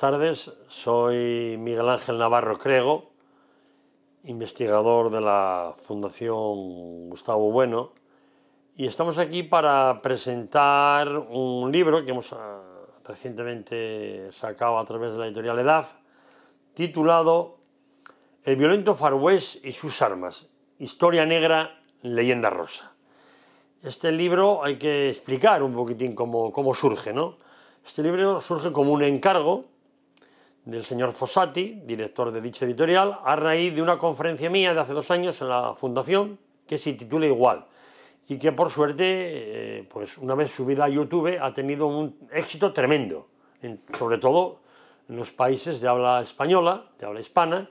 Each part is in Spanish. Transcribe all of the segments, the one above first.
buenas tardes. Soy Miguel Ángel Navarro Crego, investigador de la Fundación Gustavo Bueno, y estamos aquí para presentar un libro que hemos ah, recientemente sacado a través de la editorial EDAF, titulado El violento Far West y sus armas, historia negra, leyenda rosa. Este libro hay que explicar un poquitín cómo, cómo surge, ¿no? Este libro surge como un encargo del señor Fossati, director de dicha editorial, a raíz de una conferencia mía de hace dos años en la fundación que se titula igual y que por suerte, eh, pues una vez subida a YouTube, ha tenido un éxito tremendo, sobre todo en los países de habla española, de habla hispana,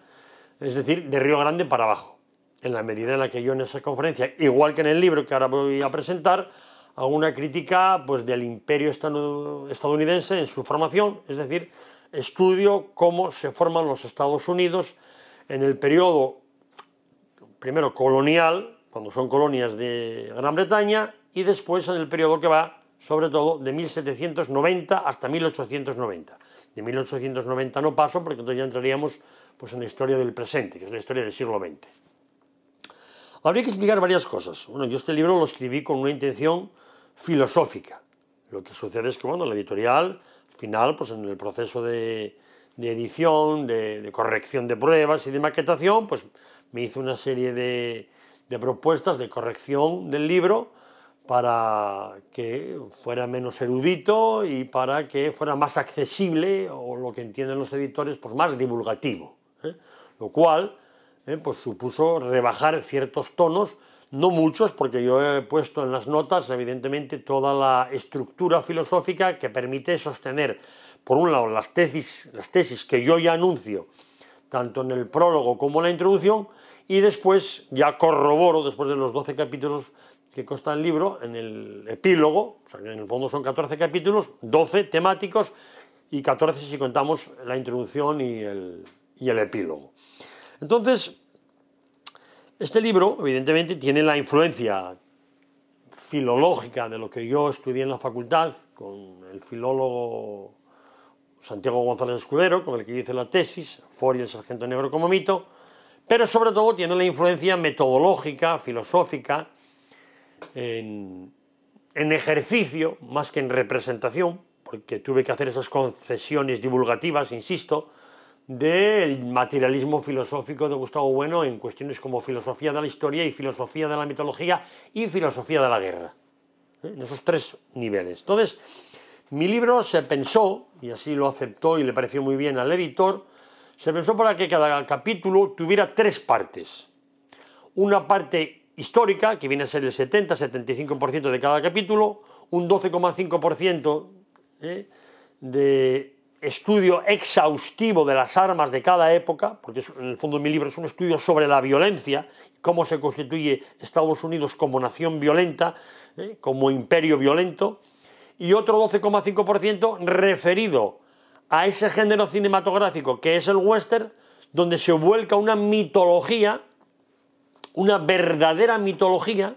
es decir, de Río Grande para abajo. En la medida en la que yo en esa conferencia, igual que en el libro que ahora voy a presentar, hago una crítica pues, del imperio estadounidense en su formación, es decir, estudio cómo se forman los Estados Unidos en el periodo, primero colonial, cuando son colonias de Gran Bretaña, y después en el periodo que va, sobre todo, de 1790 hasta 1890. De 1890 no paso, porque entonces ya entraríamos pues, en la historia del presente, que es la historia del siglo XX. Habría que explicar varias cosas. Bueno, yo este libro lo escribí con una intención filosófica. Lo que sucede es que, bueno, la editorial final, pues en el proceso de, edición, de, corrección de pruebas y de maquetación, pues me hizo una serie de, propuestas de corrección del libro para que fuera menos erudito y para que fuera más accesible o lo que entienden los editores, pues más divulgativo. ¿eh? Lo cual ¿eh? pues supuso rebajar ciertos tonos no muchos, porque yo he puesto en las notas, evidentemente, toda la estructura filosófica que permite sostener, por un lado, las tesis, las tesis que yo ya anuncio, tanto en el prólogo como en la introducción, y después ya corroboro, después de los 12 capítulos que consta el libro, en el epílogo, o sea en el fondo son 14 capítulos, 12 temáticos y 14 si contamos la introducción y el, y el epílogo. Entonces, este libro, evidentemente, tiene la influencia filológica de lo que yo estudié en la facultad con el filólogo Santiago González Escudero, con el que hice la tesis, y el Sargento Negro como mito, pero sobre todo tiene la influencia metodológica, filosófica, en ejercicio más que en representación, porque tuve que hacer esas concesiones divulgativas, insisto, del materialismo filosófico de Gustavo Bueno en cuestiones como filosofía de la historia y filosofía de la mitología y filosofía de la guerra. ¿eh? En esos tres niveles. Entonces, mi libro se pensó, y así lo aceptó y le pareció muy bien al editor, se pensó para que cada capítulo tuviera tres partes. Una parte histórica, que viene a ser el 70-75% de cada capítulo, un 12,5% ¿eh? de estudio exhaustivo de las armas de cada época, porque en el fondo de mi libro es un estudio sobre la violencia, cómo se constituye Estados Unidos como nación violenta, eh, como imperio violento, y otro 12,5% referido a ese género cinematográfico que es el western, donde se vuelca una mitología, una verdadera mitología,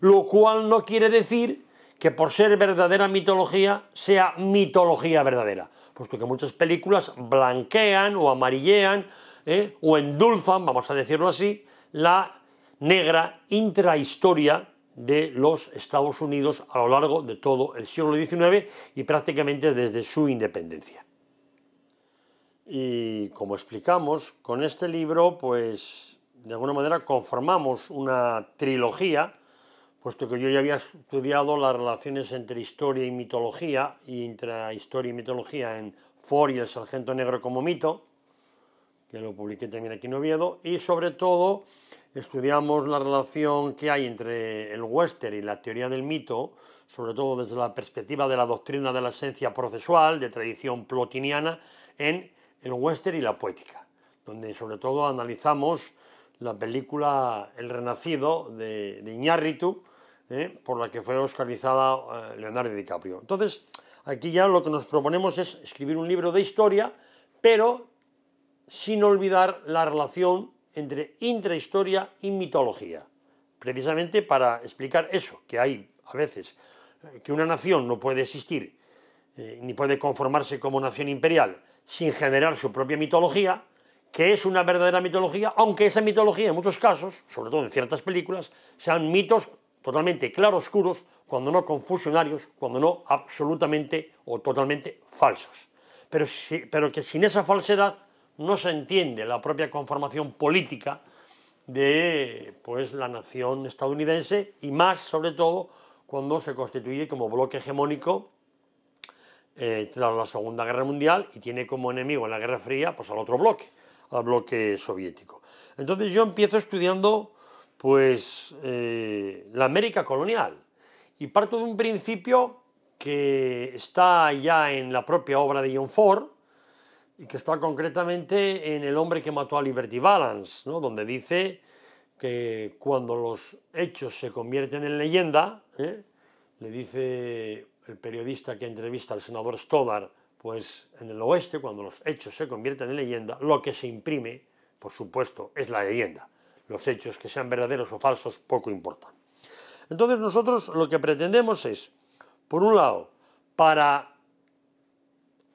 lo cual no quiere decir que por ser verdadera mitología sea mitología verdadera puesto que muchas películas blanquean o amarillean ¿eh? o endulzan, vamos a decirlo así, la negra intrahistoria de los Estados Unidos a lo largo de todo el siglo XIX y prácticamente desde su independencia. Y como explicamos, con este libro, pues de alguna manera conformamos una trilogía puesto que yo ya había estudiado las relaciones entre historia y mitología, y entre historia y mitología en *For* y el Sargento Negro como mito, que lo publiqué también aquí en Oviedo, y sobre todo estudiamos la relación que hay entre el western y la teoría del mito, sobre todo desde la perspectiva de la doctrina de la esencia procesual, de tradición plotiniana, en el western y la poética, donde sobre todo analizamos la película El Renacido de, de Iñárritu, ¿eh? por la que fue oscarizada eh, Leonardo DiCaprio. Entonces, aquí ya lo que nos proponemos es escribir un libro de historia, pero sin olvidar la relación entre intrahistoria y mitología, precisamente para explicar eso, que hay a veces eh, que una nación no puede existir ni puede conformarse como nación imperial sin generar su propia mitología, que es una verdadera mitología, aunque esa mitología en muchos casos, sobre todo en ciertas películas, sean mitos totalmente claroscuros, cuando no confusionarios, cuando no absolutamente o totalmente falsos. Pero, pero que sin esa falsedad no se entiende la propia conformación política de pues, la nación estadounidense y más, sobre todo, cuando se constituye como bloque hegemónico eh, tras la Segunda Guerra Mundial y tiene como enemigo en la Guerra Fría pues, al otro bloque, al bloque soviético. Entonces yo empiezo estudiando pues eh, la América colonial. Y parto de un principio que está ya en la propia obra de John Ford y que está concretamente en El hombre que mató a Liberty Balance, ¿no? donde dice que cuando los hechos se convierten en leyenda, ¿eh? le dice el periodista que entrevista al senador Stoddard, pues en el oeste, cuando los hechos se convierten en leyenda, lo que se imprime, por supuesto, es la leyenda los hechos que sean verdaderos o falsos poco importa. Entonces nosotros lo que pretendemos es, por un lado, para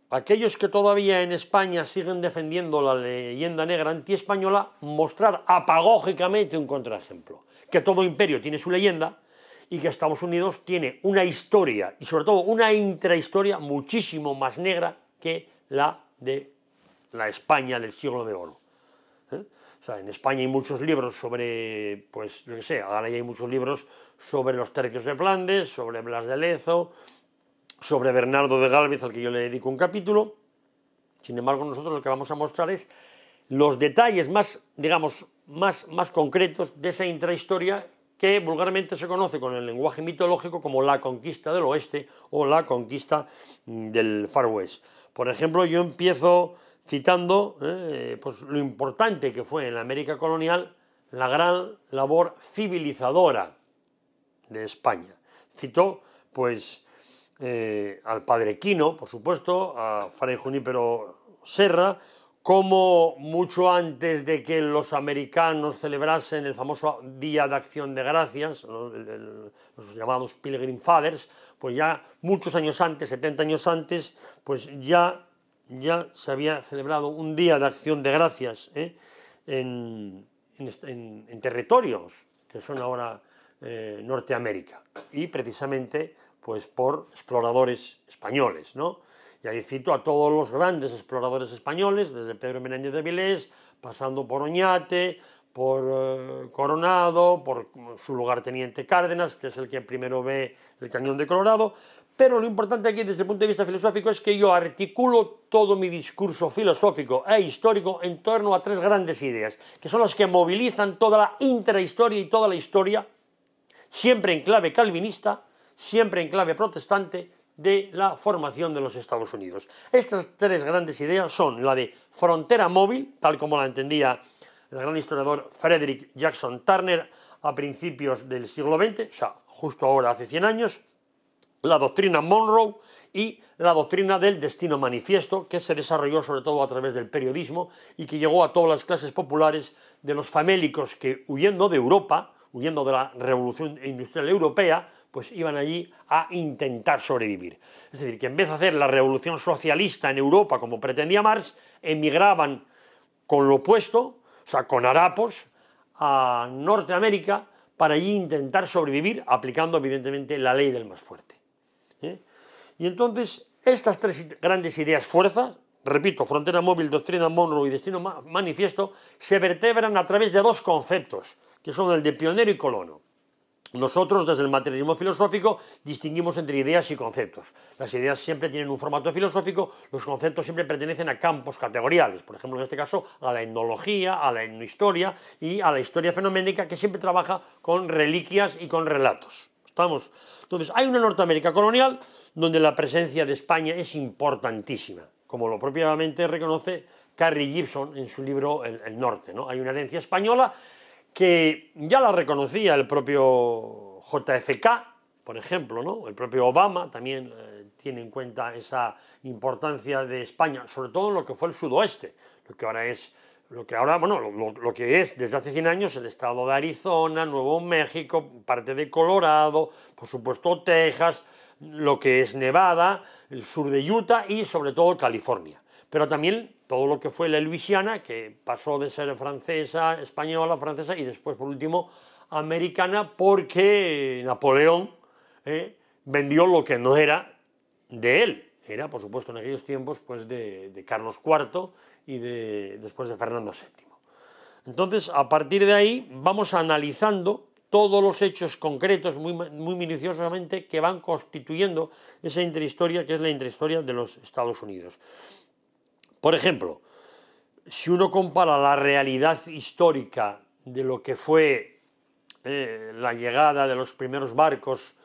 aquellos que todavía en España siguen defendiendo la leyenda negra antiespañola, mostrar apagógicamente un contraejemplo, que todo imperio tiene su leyenda y que Estados Unidos tiene una historia y sobre todo una intrahistoria muchísimo más negra que la de la España del siglo de oro. ¿Eh? en España hay muchos libros sobre, pues yo qué sé, ahora ya hay muchos libros sobre los tercios de Flandes, sobre Blas de Lezo, sobre Bernardo de Galvez, al que yo le dedico un capítulo. Sin embargo, nosotros lo que vamos a mostrar es los detalles más, digamos, más, más concretos de esa intrahistoria que vulgarmente se conoce con el lenguaje mitológico como la conquista del oeste o la conquista mm, del Far West. Por ejemplo, yo empiezo citando eh, pues lo importante que fue en la América colonial la gran labor civilizadora de España. Citó pues eh, al padre Quino, por supuesto, a Fray Junípero Serra, como mucho antes de que los americanos celebrasen el famoso Día de Acción de Gracias, los llamados Pilgrim Fathers, pues ya muchos años antes, 70 años antes, pues ya ya se había celebrado un día de acción de gracias ¿eh? en, territorios que son ahora eh, Norteamérica y precisamente pues por exploradores españoles, ¿no? Y ahí cito a todos los grandes exploradores españoles, desde Pedro Menéndez de Vilés, pasando por Oñate, por eh, Coronado, por su lugarteniente Cárdenas, que es el que primero ve el cañón de Colorado, pero lo importante aquí desde el punto de vista filosófico es que yo articulo todo mi discurso filosófico e histórico en torno a tres grandes ideas, que son las que movilizan toda la intrahistoria y toda la historia, siempre en clave calvinista, siempre en clave protestante, de la formación de los Estados Unidos. Estas tres grandes ideas son la de frontera móvil, tal como la entendía el gran historiador Frederick Jackson Turner a principios del siglo XX, o sea, justo ahora hace 100 años, la doctrina Monroe y la doctrina del destino manifiesto, que se desarrolló sobre todo a través del periodismo y que llegó a todas las clases populares de los famélicos que, huyendo de Europa, huyendo de la revolución industrial europea, pues iban allí a intentar sobrevivir. Es decir, que en vez de hacer la revolución socialista en Europa como pretendía Marx, emigraban con lo opuesto, o sea, con harapos, a Norteamérica para allí intentar sobrevivir aplicando evidentemente la ley del más fuerte. Y entonces, estas tres grandes ideas fuerzas, repito, frontera móvil, doctrina Monroe y destino manifiesto, se vertebran a través de dos conceptos, que son el de pionero y colono. Nosotros, desde el materialismo filosófico, distinguimos entre ideas y conceptos. Las ideas siempre tienen un formato filosófico, los conceptos siempre pertenecen a campos categoriales, por ejemplo, en este caso, a la etnología, a la etnohistoria y a la historia fenoménica, que siempre trabaja con reliquias y con relatos. ¿Estamos? Entonces, hay una Norteamérica colonial donde la presencia de España es importantísima, como lo propiamente reconoce Carrie Gibson en su libro El, Norte. ¿no? Hay una herencia española que ya la reconocía el propio JFK, por ejemplo, ¿no? el propio Obama también eh, tiene en cuenta esa importancia de España, sobre todo en lo que fue el sudoeste, lo que ahora es lo que ahora, bueno, lo, que es desde hace 100 años el estado de Arizona, Nuevo México, parte de Colorado, por supuesto Texas, lo que es Nevada, el sur de Utah y sobre todo California. Pero también todo lo que fue la Luisiana, que pasó de ser francesa, española, francesa y después por último americana porque Napoleón eh, vendió lo que no era de él, era, por supuesto, en aquellos tiempos pues de, Carlos IV y de, después de Fernando VII. Entonces, a partir de ahí, vamos analizando todos los hechos concretos muy, minuciosamente que van constituyendo esa interhistoria que es la interhistoria de los Estados Unidos. Por ejemplo, si uno compara la realidad histórica de lo que fue eh, la llegada de los primeros barcos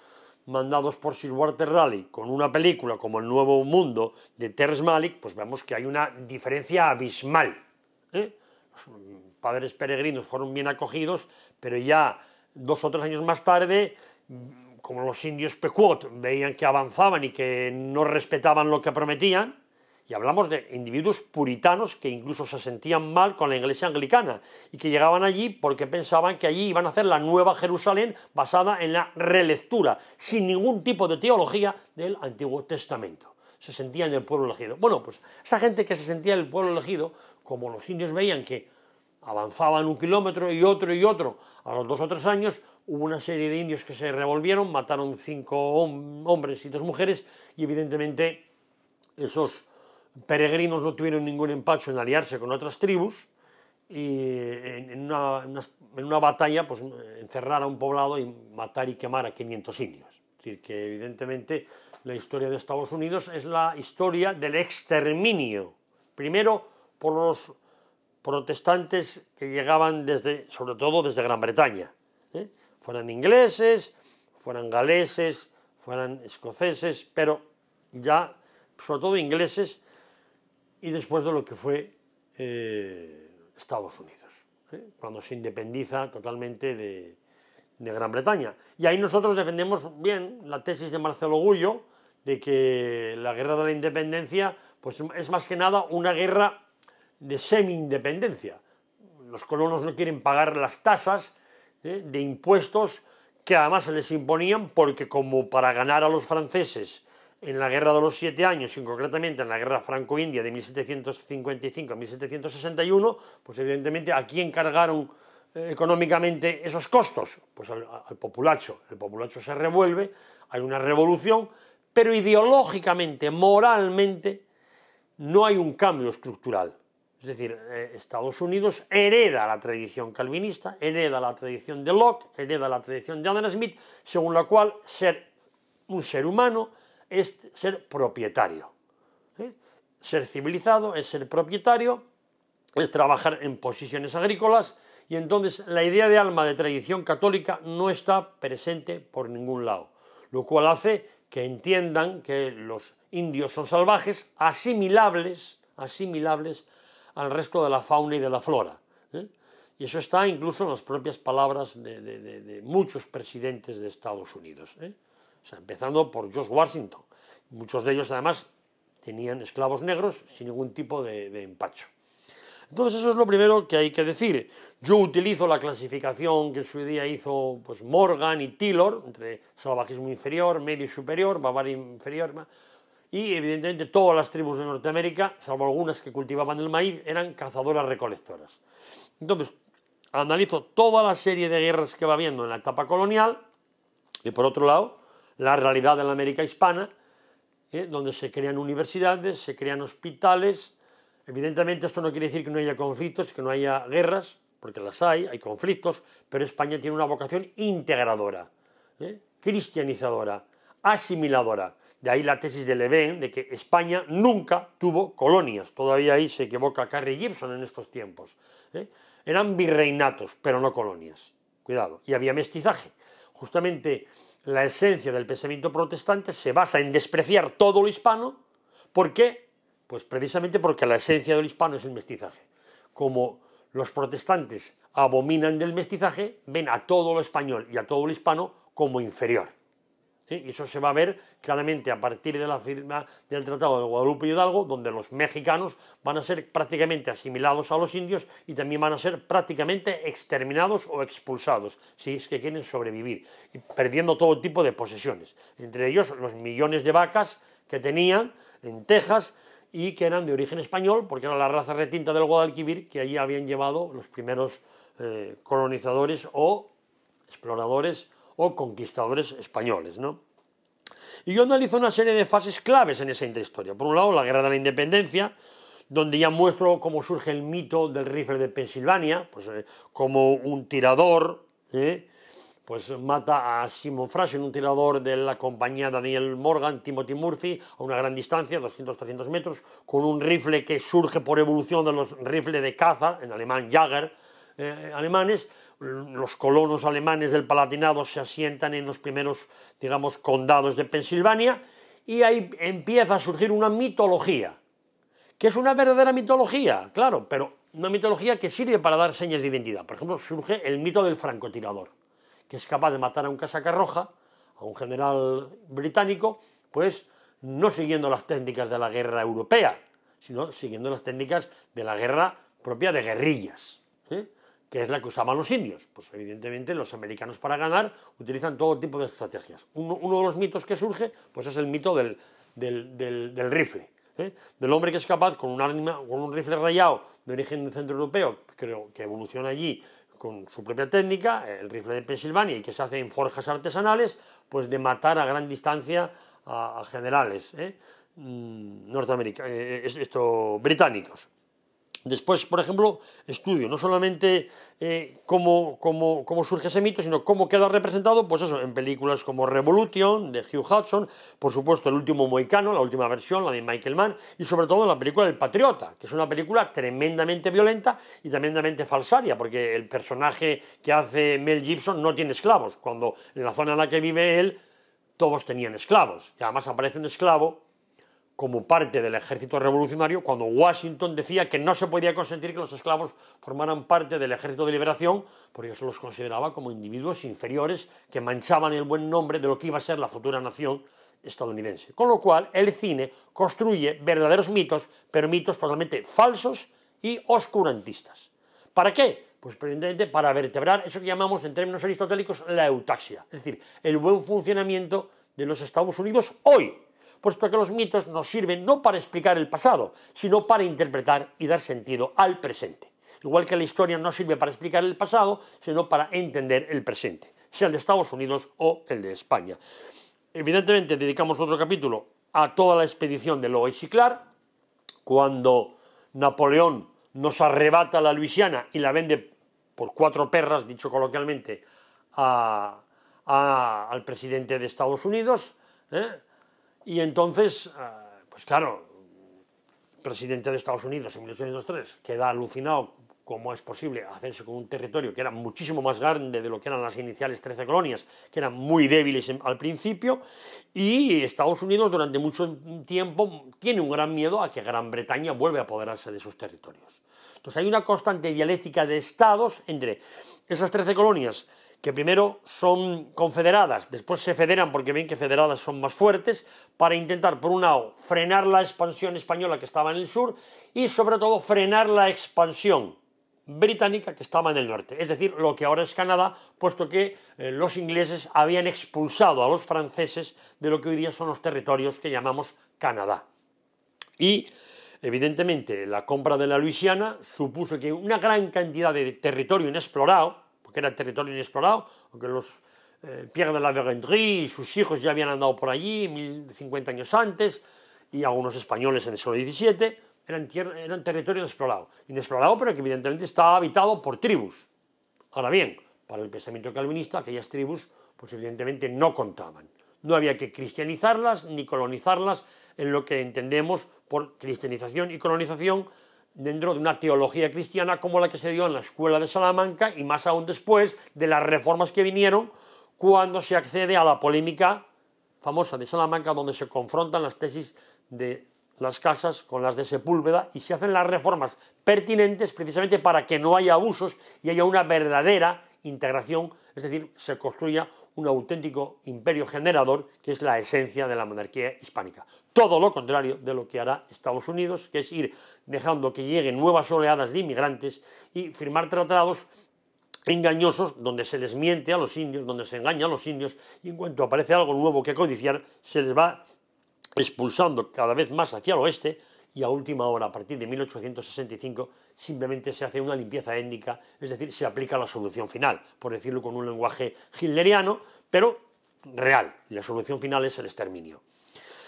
mandados por Sir Walter Raleigh con una película como El Nuevo Mundo de Teres Malik, pues vemos que hay una diferencia abismal. ¿eh? Los mm, padres peregrinos fueron bien acogidos, pero ya dos o tres años más tarde, mm, como los indios Pequot veían que avanzaban y que no respetaban lo que prometían, y hablamos de individuos puritanos que incluso se sentían mal con la iglesia anglicana y que llegaban allí porque pensaban que allí iban a hacer la nueva Jerusalén basada en la relectura, sin ningún tipo de teología del Antiguo Testamento. Se sentían el pueblo elegido. Bueno, pues esa gente que se sentía el pueblo elegido, como los indios veían que avanzaban un kilómetro y otro y otro, a los dos o tres años hubo una serie de indios que se revolvieron, mataron cinco hombres y dos mujeres y evidentemente esos peregrinos no tuvieron ningún empacho en aliarse con otras tribus y en una, batalla pues, encerrar a un poblado y matar y quemar a 500 indios. Es decir, que evidentemente la historia de Estados Unidos es la historia del exterminio, primero por los protestantes que llegaban desde, sobre todo desde Gran Bretaña, ¿eh? fueran ingleses, fueran galeses, fueran escoceses, pero ya sobre todo ingleses y después de lo que fue eh, Estados Unidos, ¿eh? cuando se independiza totalmente de, Gran Bretaña. Y ahí nosotros defendemos bien la tesis de Marcelo Gullo de que la guerra de la independencia pues, es más que nada una guerra de semi-independencia. Los colonos no quieren pagar las tasas ¿eh? de impuestos que además se les imponían porque como para ganar a los franceses en la Guerra de los Siete Años y concretamente en la Guerra Franco-India de 1755 a 1761, pues evidentemente a quién cargaron eh, económicamente esos costos, pues al, populacho. El populacho se revuelve, hay una revolución, pero ideológicamente, moralmente, no hay un cambio estructural. Es decir, eh, Estados Unidos hereda la tradición calvinista, hereda la tradición de Locke, hereda la tradición de Adam Smith, según la cual ser un ser humano es ser propietario. Ser civilizado es ser propietario, es trabajar en posiciones agrícolas y entonces la idea de alma de tradición católica no está presente por ningún lado, lo cual hace que entiendan que los indios son salvajes, asimilables, asimilables al resto de la fauna y de la flora. ¿eh? Y eso está incluso en las propias palabras de, muchos presidentes de Estados Unidos. ¿eh? empezando por George Washington. Muchos de ellos además tenían esclavos negros sin ningún tipo de, empacho. Entonces eso es lo primero que hay que decir. Yo utilizo la clasificación que en su día hizo pues, Morgan y Taylor, entre salvajismo inferior, medio y superior, Bavaria inferior, y evidentemente todas las tribus de Norteamérica, salvo algunas que cultivaban el maíz, eran cazadoras recolectoras. Entonces, analizo toda la serie de guerras que va habiendo en la etapa colonial, y por otro lado, la realidad en la América hispana, ¿eh? donde se crean universidades, se crean hospitales. Evidentemente esto no quiere decir que no haya conflictos, que no haya guerras, porque las hay, hay conflictos, pero España tiene una vocación integradora, ¿eh? cristianizadora, asimiladora. De ahí la tesis de Leven de que España nunca tuvo colonias. Todavía ahí se equivoca Carrie Gibson en estos tiempos. ¿eh? Eran virreinatos, pero no colonias. Cuidado. Y había mestizaje. Justamente la esencia del pensamiento protestante se basa en despreciar todo lo hispano. ¿Por qué? Pues precisamente porque la esencia del hispano es el mestizaje. Como los protestantes abominan del mestizaje, ven a todo lo español y a todo lo hispano como inferior. ¿eh? Y eso se va a ver claramente a partir de la firma del Tratado de Guadalupe Hidalgo, donde los mexicanos van a ser prácticamente asimilados a los indios y también van a ser prácticamente exterminados o expulsados, si es que quieren sobrevivir, perdiendo todo tipo de posesiones, entre ellos los millones de vacas que tenían en Texas, y que eran de origen español, porque era la raza retinta del Guadalquivir que allí habían llevado los primeros eh, colonizadores o exploradores o conquistadores españoles, ¿no? Y yo analizo una serie de fases claves en esa historia. Por un lado, la Guerra de la Independencia, donde ya muestro cómo surge el mito del rifle de Pensilvania, pues, eh, como un tirador, ¿eh? pues mata a Simon Fraser, un tirador de la compañía Daniel Morgan, Timothy Murphy, a una gran distancia, 200-300 metros, con un rifle que surge por evolución de los rifles de caza, en alemán Jagger, eh, alemanes, los colonos alemanes del Palatinado se asientan en los primeros, digamos, condados de Pensilvania y ahí empieza a surgir una mitología, que es una verdadera mitología, claro, pero una mitología que sirve para dar señas de identidad. Por ejemplo, surge el mito del francotirador, que es capaz de matar a un casaca roja, a un general británico, pues no siguiendo las técnicas de la guerra europea, sino siguiendo las técnicas de la guerra propia de guerrillas. ¿eh? que es la que usaban los indios. Pues evidentemente los americanos para ganar utilizan todo tipo de estrategias. Uno, de los mitos que surge pues es el mito del, rifle. ¿eh? Del hombre que es capaz con un, rifle rayado de origen centroeuropeo, creo que evoluciona allí con su propia técnica, el rifle de Pensilvania, y que se hace en forjas artesanales, pues de matar a gran distancia a, generales ¿eh? mm, eh, británicos. Después, por ejemplo, estudio no solamente eh, cómo, surge ese mito, sino cómo queda representado, pues eso, en películas como Revolution, de Hugh Hudson, por supuesto El último Moicano, la última versión, la de Michael Mann, y sobre todo en la película El Patriota, que es una película tremendamente violenta y tremendamente falsaria, porque el personaje que hace Mel Gibson no tiene esclavos, cuando en la zona en la que vive él todos tenían esclavos, y además aparece un esclavo como parte del ejército revolucionario cuando Washington decía que no se podía consentir que los esclavos formaran parte del ejército de liberación porque se los consideraba como individuos inferiores que manchaban el buen nombre de lo que iba a ser la futura nación estadounidense. Con lo cual, el cine construye verdaderos mitos, pero mitos totalmente falsos y oscurantistas. ¿Para qué? Pues precisamente para vertebrar eso que llamamos en términos aristotélicos la eutaxia, es decir, el buen funcionamiento de los Estados Unidos hoy, puesto que los mitos nos sirven no para explicar el pasado, sino para interpretar y dar sentido al presente. Igual que la historia no sirve para explicar el pasado, sino para entender el presente, sea el de Estados Unidos o el de España. Evidentemente, dedicamos otro capítulo a toda la expedición de Lois y Clark, cuando Napoleón nos arrebata la Luisiana y la vende por cuatro perras, dicho coloquialmente, al presidente de Estados Unidos. ¿eh? Y entonces, eh, pues claro, presidente de Estados Unidos en 1803 queda alucinado cómo es posible hacerse con un territorio que era muchísimo más grande de lo que eran las iniciales 13 colonias, que eran muy débiles al principio, y Estados Unidos durante mucho tiempo tiene un gran miedo a que Gran Bretaña vuelva a apoderarse de sus territorios. Entonces hay una constante dialéctica de estados entre esas 13 colonias que primero son confederadas, después se federan porque ven que federadas son más fuertes, para intentar, por un lado, frenar la expansión española que estaba en el sur y, sobre todo, frenar la expansión británica que estaba en el norte, es decir, lo que ahora es Canadá, puesto que eh, los ingleses habían expulsado a los franceses de lo que hoy día son los territorios que llamamos Canadá. Y Evidentemente, la compra de la Luisiana supuso que una gran cantidad de territorio inexplorado, porque era territorio inexplorado, aunque los eh, Pierre de la Verendrye y sus hijos ya habían andado por allí 1050 años antes, y algunos españoles en el siglo XVII, eran, eran territorio inexplorado. Inexplorado, pero que evidentemente estaba habitado por tribus. Ahora bien, para el pensamiento calvinista, aquellas tribus, pues evidentemente no contaban. No había que cristianizarlas ni colonizarlas en lo que entendemos por cristianización y colonización dentro de una teología cristiana como la que se dio en la Escuela de Salamanca y más aún después de las reformas que vinieron cuando se accede a la polémica famosa de Salamanca donde se confrontan las tesis de las casas con las de Sepúlveda y se hacen las reformas pertinentes precisamente para que no haya abusos y haya una verdadera integración, es decir, se construya un auténtico imperio generador que es la esencia de la monarquía hispánica. Todo lo contrario de lo que hará Estados Unidos, que es ir dejando que lleguen nuevas oleadas de inmigrantes y firmar tratados engañosos donde se les miente a los indios, donde se engaña a los indios y en cuanto aparece algo nuevo que codiciar, se les va expulsando cada vez más hacia el oeste y a última hora, a partir de 1865, simplemente se hace una limpieza étnica, es decir, se aplica la solución final, por decirlo con un lenguaje hitleriano, pero real. la solución final es el exterminio.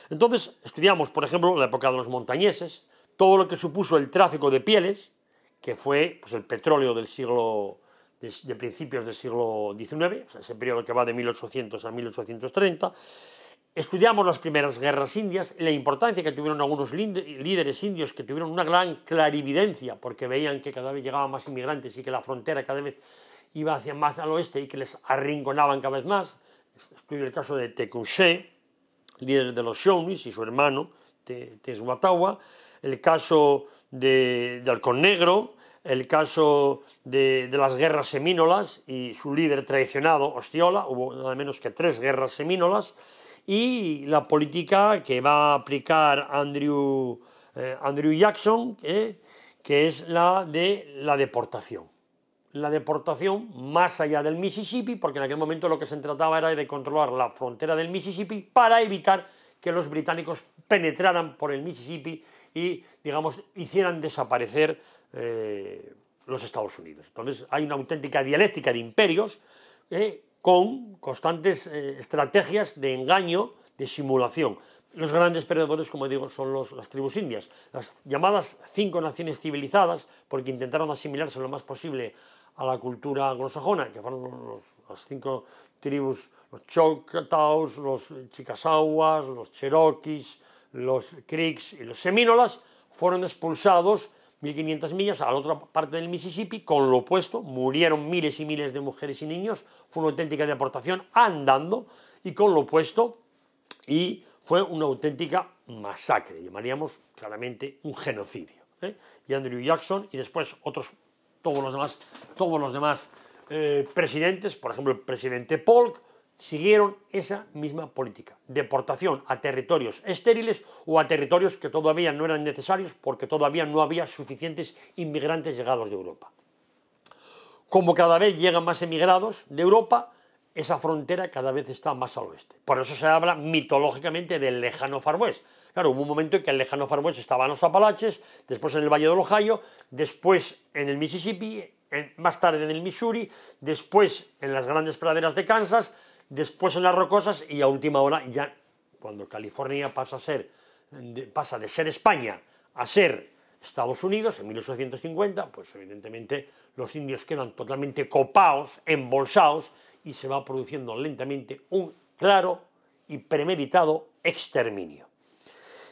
Entonces, estudiamos, por ejemplo, la época de los montañeses, todo lo que supuso el tráfico de pieles, que fue pues, el petróleo del siglo de, principios del siglo XIX, ese periodo que va de 1800 a 1830, Estudiamos las primeras guerras indias, la importancia que tuvieron algunos líderes indios que tuvieron una gran clarividencia porque veían que cada vez llegaban más inmigrantes y que la frontera cada vez iba hacia más al oeste y que les arrinconaban cada vez más. Estudio el caso de Tecumseh, líder de los Shawnees y su hermano Tezuatawa, el caso de, de Negro, el caso de, de, las guerras semínolas y su líder traicionado, Ostiola, hubo nada menos que tres guerras semínolas, y la política que va a aplicar Andrew, eh, Andrew Jackson, ¿eh? que es la de la deportación. La deportación más allá del Mississippi, porque en aquel momento lo que se trataba era de controlar la frontera del Mississippi para evitar que los británicos penetraran por el Mississippi y, digamos, hicieran desaparecer eh, los Estados Unidos. Entonces hay una auténtica dialéctica de imperios con constantes eh, estrategias de engaño, de simulación. Los grandes perdedores, como digo, son las tribus indias, las llamadas cinco naciones civilizadas, porque intentaron asimilarse lo más posible a la cultura anglosajona, que fueron las cinco tribus, los Choctaws, los Chicasawas, los Cherokees, los Creeks y los Semínolas, fueron expulsados 1.500 millas a la otra parte del Mississippi, con lo opuesto, murieron miles y miles de mujeres y niños, fue una auténtica deportación andando y con lo opuesto, y fue una auténtica masacre, llamaríamos claramente un genocidio. ¿eh? Y Andrew Jackson y después otros, todos los demás, todos los demás eh, presidentes, por ejemplo el presidente Polk, siguieron esa misma política, deportación a territorios estériles o a territorios que todavía no eran necesarios porque todavía no había suficientes inmigrantes llegados de Europa. Como cada vez llegan más emigrados de Europa, esa frontera cada vez está más al oeste. Por eso se habla mitológicamente del lejano Far West. Claro, hubo un momento en que el lejano Far West estaba en los Apalaches, después en el Valle del Ohio, después en el Mississippi, más tarde en el Missouri, después en las grandes praderas de Kansas, después en las rocosas y a última hora ya cuando California pasa a ser pasa de ser España a ser Estados Unidos en 1850, pues evidentemente los indios quedan totalmente copados, embolsados y se va produciendo lentamente un claro y premeditado exterminio.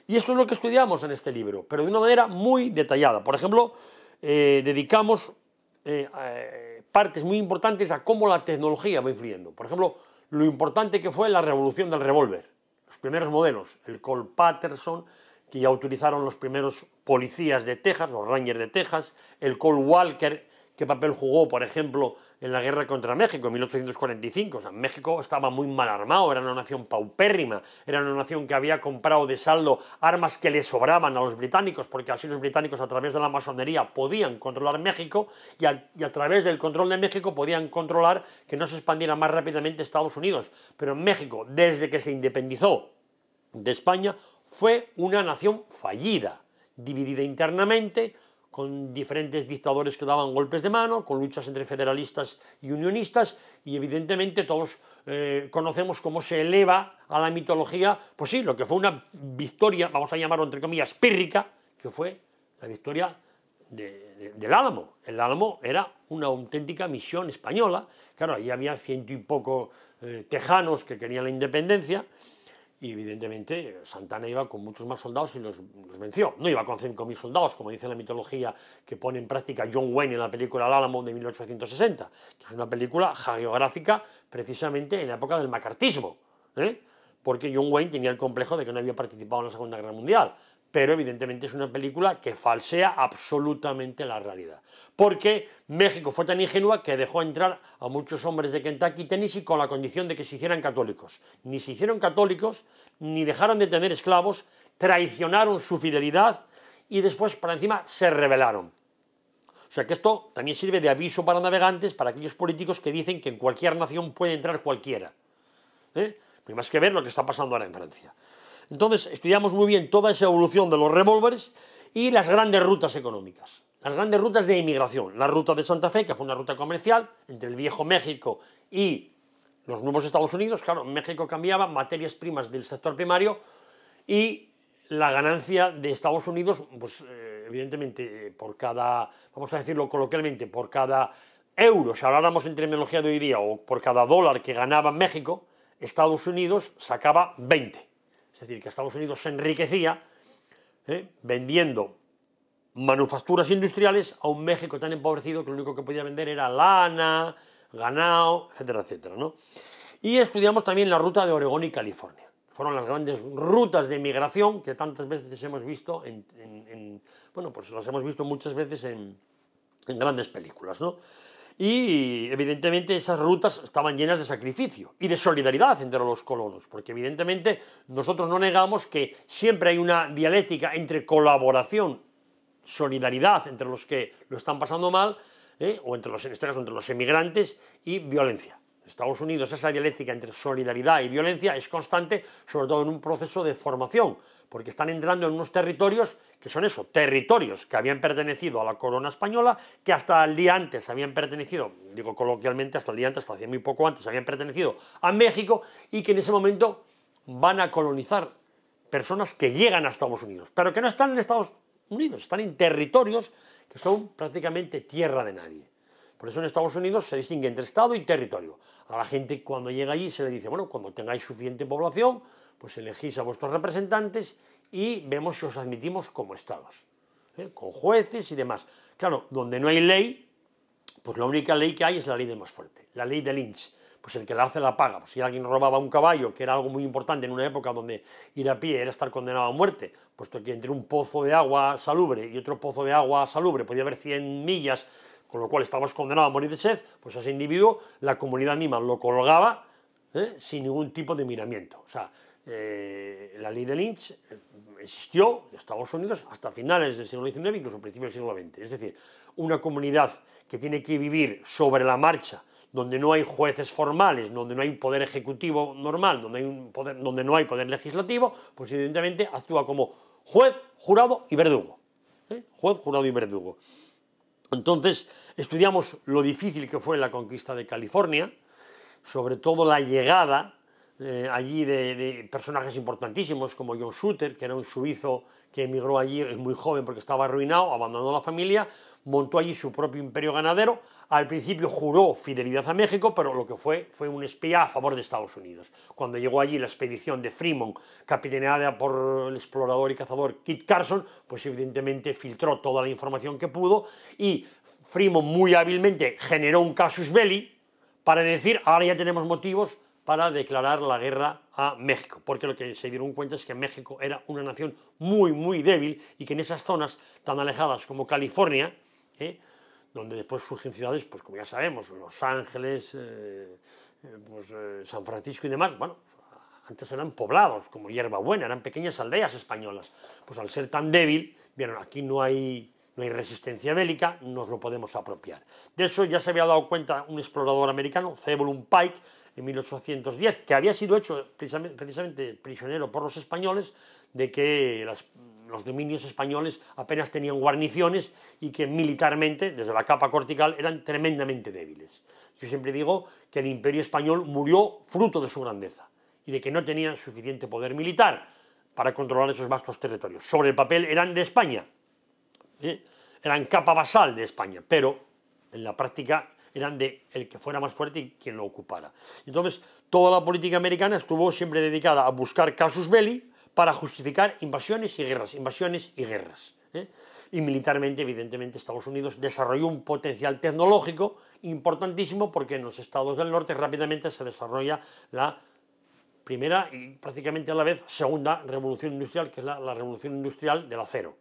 Y esto es lo que estudiamos en este libro, pero de una manera muy detallada. Por ejemplo, eh, dedicamos eh, eh, partes muy importantes a cómo la tecnología va influyendo. Por ejemplo, lo importante que fue la revolución del revólver, los primeros modelos, el Colt Patterson, que ya utilizaron los primeros policías de Texas, los Rangers de Texas, el Colt Walker, qué papel jugó, por ejemplo, en la guerra contra México en 1845. O sea, México estaba muy mal armado, era una nación paupérrima, era una nación que había comprado de saldo armas que le sobraban a los británicos, porque así los británicos a través de la masonería podían controlar México y a, y a través del control de México podían controlar que no se expandiera más rápidamente Estados Unidos. Pero México, desde que se independizó de España, fue una nación fallida, dividida internamente, con diferentes dictadores que daban golpes de mano, con luchas entre federalistas y unionistas, y evidentemente todos eh, conocemos cómo se eleva a la mitología, pues sí, lo que fue una victoria, vamos a llamarlo entre comillas, pírrica, que fue la victoria del Álamo. El Álamo era una auténtica misión española, claro, ahí había ciento y poco eh, tejanos que querían la independencia, y evidentemente eh, Santana iba con muchos más soldados y los, venció. No iba con 5.000 soldados, como dice la mitología que pone en práctica John Wayne en la película El Álamo de 1860, que es una película hagiográfica precisamente en la época del macartismo, ¿eh? porque John Wayne tenía el complejo de que no había participado en la Segunda Guerra Mundial, pero evidentemente es una película que falsea absolutamente la realidad. Porque México fue tan ingenua que dejó entrar a muchos hombres de Kentucky y Tennessee con la condición de que se hicieran católicos. Ni se hicieron católicos, ni dejaron de tener esclavos, traicionaron su fidelidad y después, para encima, se rebelaron. O sea que esto también sirve de aviso para navegantes, para aquellos políticos que dicen que en cualquier nación puede entrar cualquiera. No ¿eh? hay pues más que ver lo que está pasando ahora en Francia. Entonces estudiamos muy bien toda esa evolución de los revólveres y las grandes rutas económicas, las grandes rutas de inmigración. La ruta de Santa Fe, que fue una ruta comercial entre el viejo México y los nuevos Estados Unidos, claro, México cambiaba materias primas del sector primario y la ganancia de Estados Unidos, pues eh, evidentemente eh, por cada, vamos a decirlo coloquialmente, por cada euro, si habláramos en terminología de hoy día, o por cada dólar que ganaba México, Estados Unidos sacaba 20 es decir, que Estados Unidos se enriquecía ¿eh? vendiendo manufacturas industriales a un México tan empobrecido que lo único que podía vender era lana, ganado, etcétera, etcétera. Y estudiamos también la ruta de Oregón y California. Fueron las grandes rutas de migración que tantas veces hemos visto, en, bueno, pues las hemos visto muchas veces en, en grandes películas, ¿no? y evidentemente esas rutas estaban llenas de sacrificio y de solidaridad entre los colonos, porque evidentemente nosotros no negamos que siempre hay una dialéctica entre colaboración, solidaridad entre los que lo están pasando mal, ¿eh? o entre en este caso, entre los emigrantes, y violencia. Estados Unidos, esa dialéctica entre solidaridad y violencia es constante, sobre todo en un proceso de formación porque están entrando en unos territorios que son eso, territorios que habían pertenecido a la corona española, que hasta el día antes habían pertenecido, digo coloquialmente, hasta el día antes, hasta hace muy poco antes, habían pertenecido a México y que en ese momento van a colonizar personas que llegan a Estados Unidos, pero que no están en Estados Unidos, están en territorios que son prácticamente tierra de nadie. Por eso en Estados Unidos se distingue entre Estado y territorio. A la gente cuando llega allí se le dice, bueno, cuando tengáis suficiente población, pues elegís a vuestros representantes y vemos si os admitimos como estados, ¿eh? con jueces y demás. Claro, donde no hay ley, pues la única ley que hay es la ley de más fuerte, la ley de Lynch. Pues el que la hace la paga. Pues si alguien robaba un caballo, que era algo muy importante en una época donde ir a pie era estar condenado a muerte, puesto que entre un pozo de agua salubre y otro pozo de agua salubre podía haber 100 millas, con lo cual estamos condenados a morir de sed, pues ese individuo la comunidad misma lo colgaba ¿eh? sin ningún tipo de miramiento. O sea, eh, la ley de Lynch eh, existió en Estados Unidos hasta finales del siglo XIX, incluso principios del siglo XX. Es decir, una comunidad que tiene que vivir sobre la marcha, donde no hay jueces formales, donde no hay poder ejecutivo normal, donde, no hay poder legislativo, pues evidentemente actúa como juez, jurado y verdugo. ¿eh? Juez, jurado y verdugo. Entonces, estudiamos lo difícil que fue la conquista de California, sobre todo la llegada eh, allí de, personajes importantísimos como John Sutter, que era un suizo que emigró allí muy joven porque estaba arruinado, abandonó la familia, montó allí su propio imperio ganadero. Al principio juró fidelidad a México, pero lo que fue fue un espía a favor de Estados Unidos. Cuando llegó allí la expedición de Fremont, capitaneada por el explorador y cazador Kit Carson, pues evidentemente filtró toda la información que pudo y Fremont muy hábilmente generó un casus belli para decir, ahora ya tenemos motivos para declarar la guerra a México, porque lo que se dieron cuenta es que México era una nación muy, muy débil y que en esas zonas tan alejadas como California, ¿eh? donde después surgen ciudades, pues como ya sabemos, Los Ángeles, eh, eh, pues, San Francisco y demás, bueno, pues, antes eran poblados como hierba buena, eran pequeñas aldeas españolas. Pues al ser tan débil, vieron, aquí no hay, no hay resistencia bélica, nos lo podemos apropiar. De eso ya se había dado cuenta un explorador americano, Cebulon Pike, en 1810, que había sido hecho precisamente, prisionero por los españoles, de que los dominios españoles apenas tenían guarniciones y que militarmente, desde la capa cortical, eran tremendamente débiles. Yo siempre digo que el imperio español murió fruto de su grandeza y de que no tenía suficiente poder militar para controlar esos vastos territorios. Sobre el papel eran de España, ¿eh? eran capa basal de España, pero en la práctica eran de el que fuera más fuerte y quien lo ocupara. Entonces, toda la política americana estuvo siempre dedicada a buscar casus belli para justificar invasiones y guerras, invasiones y guerras. ¿eh? Y militarmente, evidentemente, Estados Unidos desarrolló un potencial tecnológico importantísimo porque en los estados del norte rápidamente se desarrolla la primera y prácticamente a la vez segunda revolución industrial, que es la, la revolución industrial del acero.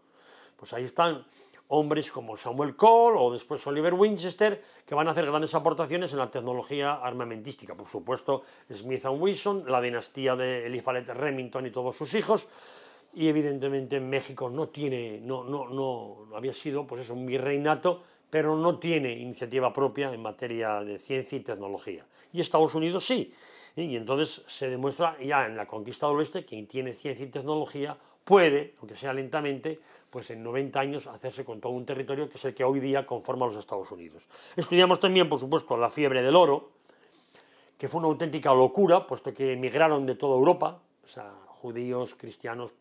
Pues ahí están hombres como Samuel Cole o después Oliver Winchester, que van a hacer grandes aportaciones en la tecnología armamentística. Por supuesto, Smith and Wilson, la dinastía de Eliphalet Remington y todos sus hijos. Y evidentemente México no tiene, no, no, no había sido pues eso, un virreinato, pero no tiene iniciativa propia en materia de ciencia y tecnología. Y Estados Unidos sí. Y entonces se demuestra ya en la conquista del oeste, quien tiene ciencia y tecnología puede, aunque sea lentamente, pues en 90 años hacerse con todo un territorio que es el que hoy día conforma los Estados Unidos. Estudiamos también, por supuesto, la fiebre del oro, que fue una auténtica locura, puesto que emigraron de toda Europa, o sea, judíos, cristianos,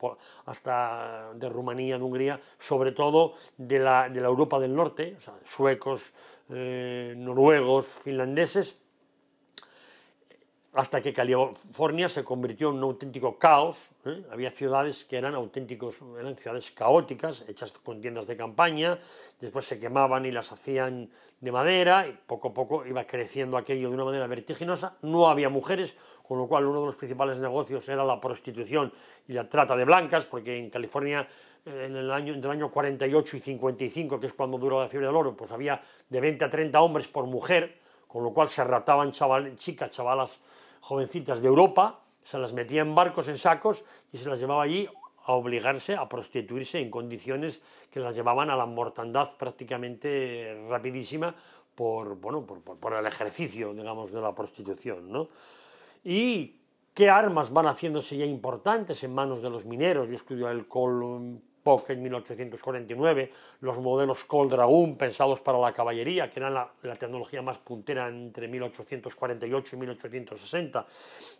hasta de Rumanía, de Hungría, sobre todo de la, Europa del Norte, o sea, suecos, eh, noruegos, finlandeses, hasta que California se convirtió en un auténtico caos. ¿eh? Había ciudades que eran auténticos, eran ciudades caóticas, hechas con tiendas de campaña, después se quemaban y las hacían de madera, poco a poco iba creciendo aquello de una manera vertiginosa. No había mujeres, con lo cual uno de los principales negocios era la prostitución y la trata de blancas, porque en California eh, en el año, entre el año 48 y 55, que es cuando duró la fiebre del oro, pues había de 20 a 30 hombres por mujer, con lo cual se rataban chicas, chavalas jovencitas de Europa, se las metía en barcos, en sacos, y se las llevaba allí a obligarse a prostituirse en condiciones que las llevaban a la mortandad prácticamente rapidísima por, bueno, por, el ejercicio, digamos, de la prostitución. ¿no? Y qué armas van haciéndose ya importantes en manos de los mineros. Yo estudio el Colón Pock en 1849, los modelos Colt Dragoon pensados para la caballería, que eran la, tecnología más puntera entre 1848 y 1860,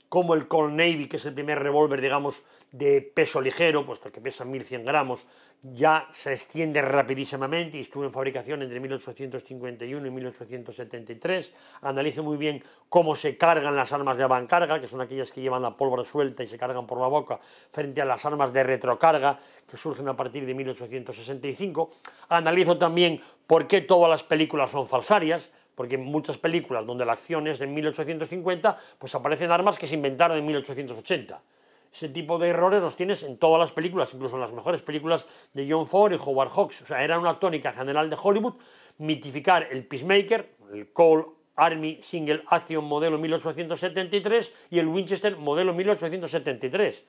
como el Colt Navy, que es el primer revólver, digamos, de peso ligero, puesto que pesa 1.100 gramos, ya se extiende rapidísimamente y estuvo en fabricación entre 1851 y 1873. analizo muy bien cómo se cargan las armas de avancarga, que son aquellas que llevan la pólvora suelta y se cargan por la boca, frente a las armas de retrocarga, que surgen a partir de 1865. Analizo también por qué todas las películas son falsarias, porque en muchas películas donde la acción es de 1850, pues aparecen armas que se inventaron en 1880 ese tipo de errores los tienes en todas las películas, incluso en las mejores películas de John Ford y Howard Hawks. O sea, era una tónica general de Hollywood mitificar el Peacemaker, el Cole Army Single Action modelo 1873 y el Winchester modelo 1873.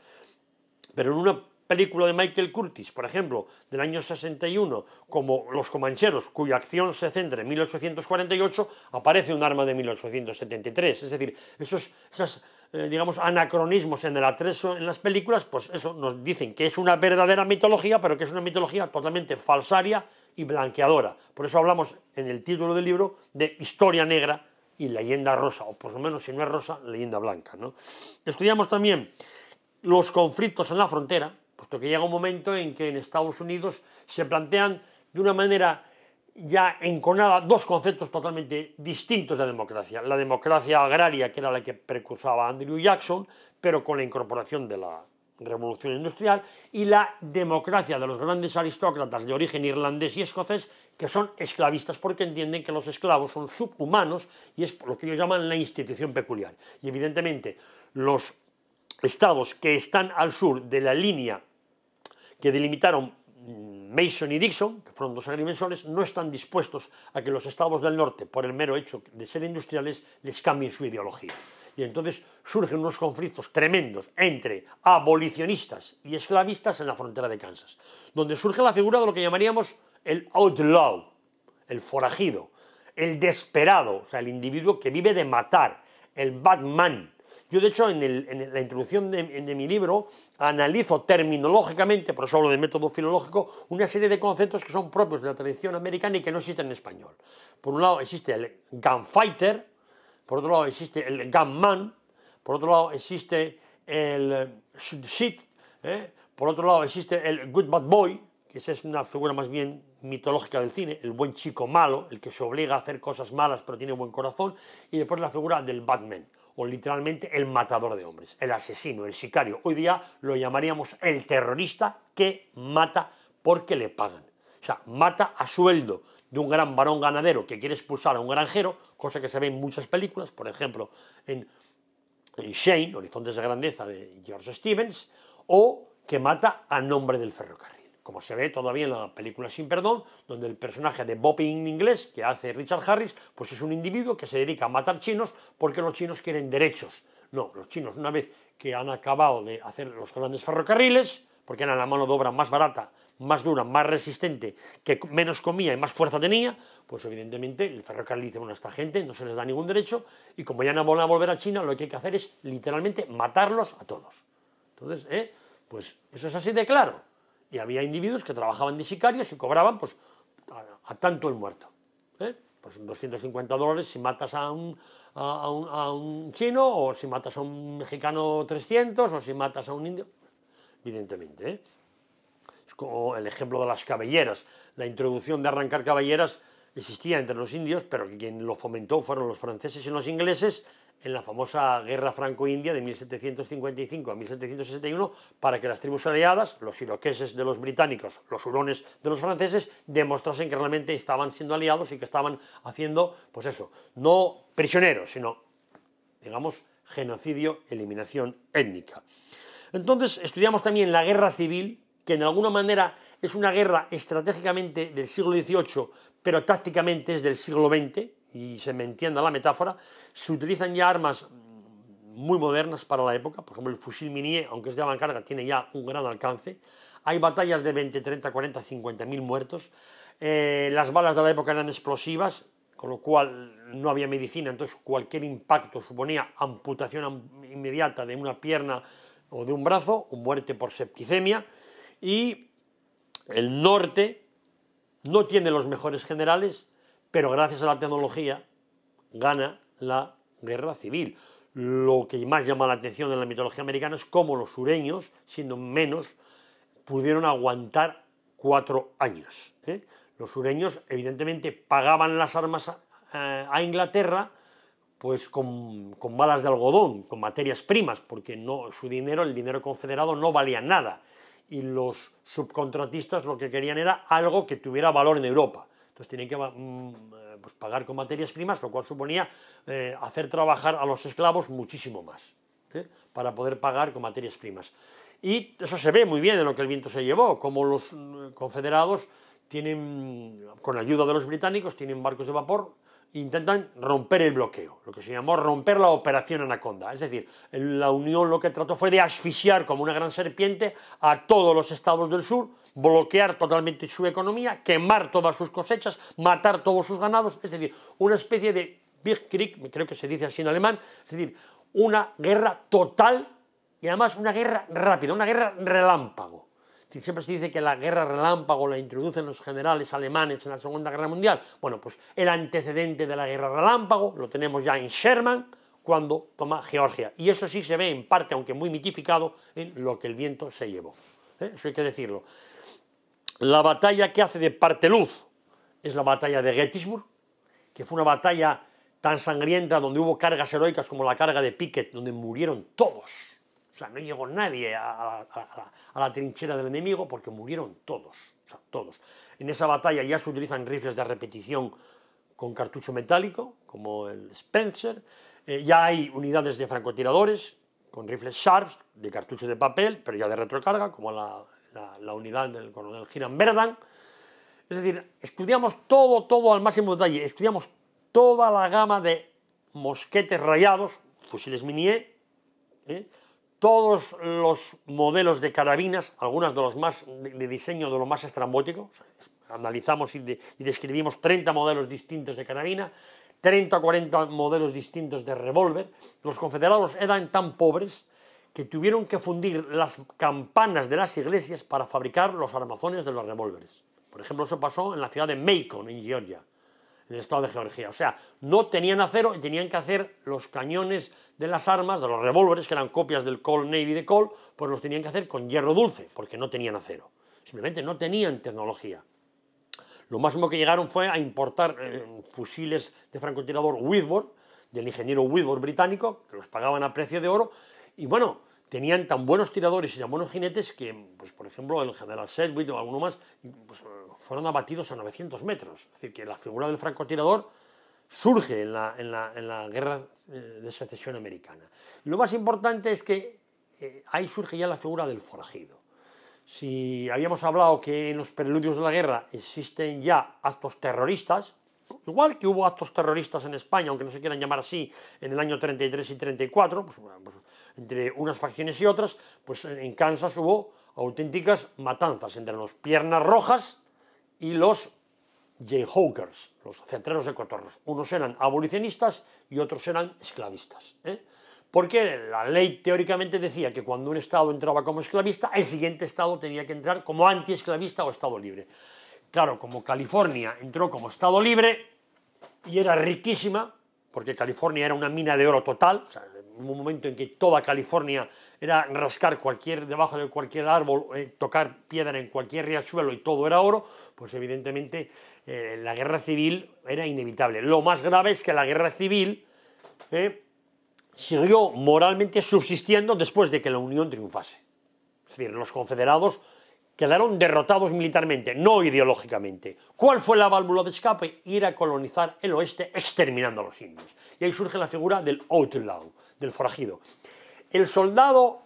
Pero en una película de Michael Curtis, por ejemplo, del año 61, como Los Comancheros, cuya acción se centra en 1848, aparece un arma de 1873. Es decir, esos, esas eh, digamos, anacronismos en el en las películas, pues eso nos dicen que es una verdadera mitología, pero que es una mitología totalmente falsaria y blanqueadora. Por eso hablamos en el título del libro de historia negra y leyenda rosa, o por lo menos si no es rosa, leyenda blanca. Estudiamos también los conflictos en la frontera, puesto que llega un momento en que en Estados Unidos se plantean de una manera ya enconada dos conceptos totalmente distintos de democracia. La democracia agraria, que era la que precursaba Andrew Jackson, pero con la incorporación de la revolución industrial, y la democracia de los grandes aristócratas de origen irlandés y escocés, que son esclavistas porque entienden que los esclavos son subhumanos y es lo que ellos llaman la institución peculiar. Y evidentemente los estados que están al sur de la línea que delimitaron Mason y Dixon, que fueron dos agrimensores, no están dispuestos a que los estados del norte, por el mero hecho de ser industriales, les cambien su ideología. Y entonces surgen unos conflictos tremendos entre abolicionistas y esclavistas en la frontera de Kansas, donde surge la figura de lo que llamaríamos el outlaw, el forajido, el desesperado, o sea, el individuo que vive de matar, el Batman, yo, de hecho, en, la introducción de, mi libro analizo terminológicamente, por eso hablo de método filológico, una serie de conceptos que son propios de la tradición americana y que no existen en español. Por un lado existe el gunfighter, por otro lado existe el gunman, por otro lado existe el shit, ¿eh? por otro lado existe el good bad boy, que es una figura más bien mitológica del cine, el buen chico malo, el que se obliga a hacer cosas malas pero tiene buen corazón, y después la figura del Batman o literalmente el matador de hombres, el asesino, el sicario. Hoy día lo llamaríamos el terrorista que mata porque le pagan. O sea, mata a sueldo de un gran varón ganadero que quiere expulsar a un granjero, cosa que se ve en muchas películas, por ejemplo, en, en Shane, Horizontes de Grandeza de George Stevens, o que mata a nombre del ferrocarril como se ve todavía en la película Sin Perdón, donde el personaje de Bobby en inglés, que hace Richard Harris, pues es un individuo que se dedica a matar chinos porque los chinos quieren derechos. No, los chinos una vez que han acabado de hacer los grandes ferrocarriles, porque eran la mano de obra más barata, más dura, más resistente, que menos comía y más fuerza tenía, pues evidentemente el ferrocarril dice, bueno, a esta gente no se les da ningún derecho y como ya no van a volver a China, lo que hay que hacer es literalmente matarlos a todos. Entonces, ¿eh? pues eso es así de claro. Y había individuos que trabajaban de sicarios y cobraban pues, a, tanto el muerto. ¿eh? Pues 250 dólares si matas a un, a, un, chino, o si matas a un mexicano 300, o si matas a un indio. Evidentemente. ¿eh? Es como el ejemplo de las cabelleras. La introducción de arrancar cabelleras existía entre los indios, pero quien lo fomentó fueron los franceses y los ingleses, en la famosa guerra franco-india de 1755 a 1761 para que las tribus aliadas, los iroqueses de los británicos, los hurones de los franceses, demostrasen que realmente estaban siendo aliados y que estaban haciendo, pues eso, no prisioneros, sino, digamos, genocidio, eliminación étnica. Entonces estudiamos también la guerra civil, que en alguna manera es una guerra estratégicamente del siglo XVIII, pero tácticamente es del siglo XX, y se me entienda la metáfora, se utilizan ya armas muy modernas para la época, por ejemplo el fusil Minier, aunque es de avancarga, tiene ya un gran alcance, hay batallas de 20, 30, 40, 50 mil muertos, eh, las balas de la época eran explosivas, con lo cual no había medicina, entonces cualquier impacto suponía amputación inmediata de una pierna o de un brazo, o muerte por septicemia, y el norte no tiene los mejores generales, pero gracias a la tecnología gana la guerra civil. Lo que más llama la atención en la mitología americana es cómo los sureños, siendo menos, pudieron aguantar cuatro años. ¿eh? Los sureños, evidentemente, pagaban las armas a, eh, Inglaterra pues con, balas de algodón, con materias primas, porque su dinero, el dinero confederado, no valía nada. Y los subcontratistas lo que querían era algo que tuviera valor en Europa. Entonces tienen que mm, eh, pues pagar con materias primas, lo cual suponía eh, hacer trabajar a los esclavos muchísimo más ¿eh? para poder pagar con materias primas. Y eso se ve muy bien en lo que el viento se llevó, como los mm, confederados tienen, con ayuda de los británicos, tienen barcos de vapor, e intentan romper el bloqueo, lo que se llamó romper la operación Anaconda. Es decir, la Unión lo que trató fue de asfixiar como una gran serpiente a todos los estados del sur bloquear totalmente su economía, quemar todas sus cosechas, matar todos sus ganados, es decir, una especie de Big Krieg, creo que se dice así en alemán, es decir, una guerra total y además una guerra rápida, una guerra relámpago. Siempre se dice que la guerra relámpago la introducen los generales alemanes en la Segunda Guerra Mundial. Bueno, pues el antecedente de la guerra relámpago lo tenemos ya en Sherman, cuando toma Georgia. Y eso sí se ve en parte, aunque muy mitificado, en lo que el viento se llevó. ¿eh? eso hay que decirlo. La batalla que hace de luz es la batalla de Gettysburg, que fue una batalla tan sangrienta donde hubo cargas heroicas como la carga de Pickett, donde murieron todos. O sea, no llegó nadie a, la trinchera del enemigo porque murieron todos. O sea, todos. En esa batalla ya se utilizan rifles de repetición con cartucho metálico, como el Spencer. Eh, ya hay unidades de francotiradores, con rifles Sharps de cartucho de papel, pero ya de retrocarga, como la, la, unidad del coronel Giran Verdan. Es decir, estudiamos todo, todo al máximo detalle, estudiamos toda la gama de mosquetes rayados, fusiles Minier, ¿eh? todos los modelos de carabinas, algunas de los más de, diseño de lo más estrambótico, analizamos y, describimos 30 modelos distintos de carabina, 30 o 40 modelos distintos de revólver, los confederados eran tan pobres que tuvieron que fundir las campanas de las iglesias para fabricar los armazones de los revólveres. Por ejemplo, eso pasó en la ciudad de Macon, en Georgia, en el estado de Georgia. O sea, no tenían acero y tenían que hacer los cañones de las armas, de los revólveres, que eran copias del Colt Navy de Colt, pues los tenían que hacer con hierro dulce, porque no tenían acero. Simplemente no tenían tecnología. Lo máximo que llegaron fue a importar eh, fusiles de francotirador Whitworth, del ingeniero Whitworth británico, que los pagaban a precio de oro, y bueno, tenían tan buenos tiradores y tan buenos jinetes que, pues, por ejemplo, el general Sedgwick o alguno más, pues, fueron abatidos a 900 metros. Es decir, que la figura del francotirador surge en la, guerra eh, de secesión americana. Lo más importante es que eh, ahí surge ya la figura del forajido. Si habíamos hablado que en los preludios de la guerra existen ya actos terroristas, igual que hubo actos terroristas en España, aunque no se quieran llamar así, en el año 33 y 34, pues, pues, entre unas facciones y otras, pues eh, en Kansas hubo auténticas matanzas entre los piernas rojas y los jayhawkers, los centreros de cotorros. Unos eran abolicionistas y otros eran esclavistas. ¿eh? Porque la ley teóricamente decía que cuando un Estado entraba como esclavista, el siguiente Estado tenía que entrar como anti-esclavista o Estado libre. Claro, como California entró como Estado libre y era riquísima, porque California era una mina de oro total, en un momento en que toda California era rascar cualquier, debajo de cualquier árbol, eh, tocar piedra en cualquier riachuelo y todo era oro, pues evidentemente eh, la guerra civil era inevitable. Lo más grave es que la guerra civil eh, siguió moralmente subsistiendo después de que la Unión triunfase. Es decir, los confederados quedaron derrotados militarmente, no ideológicamente. ¿Cuál fue la válvula de escape? Ir a colonizar el oeste exterminando a los indios. Y ahí surge la figura del outlaw, del forajido. El soldado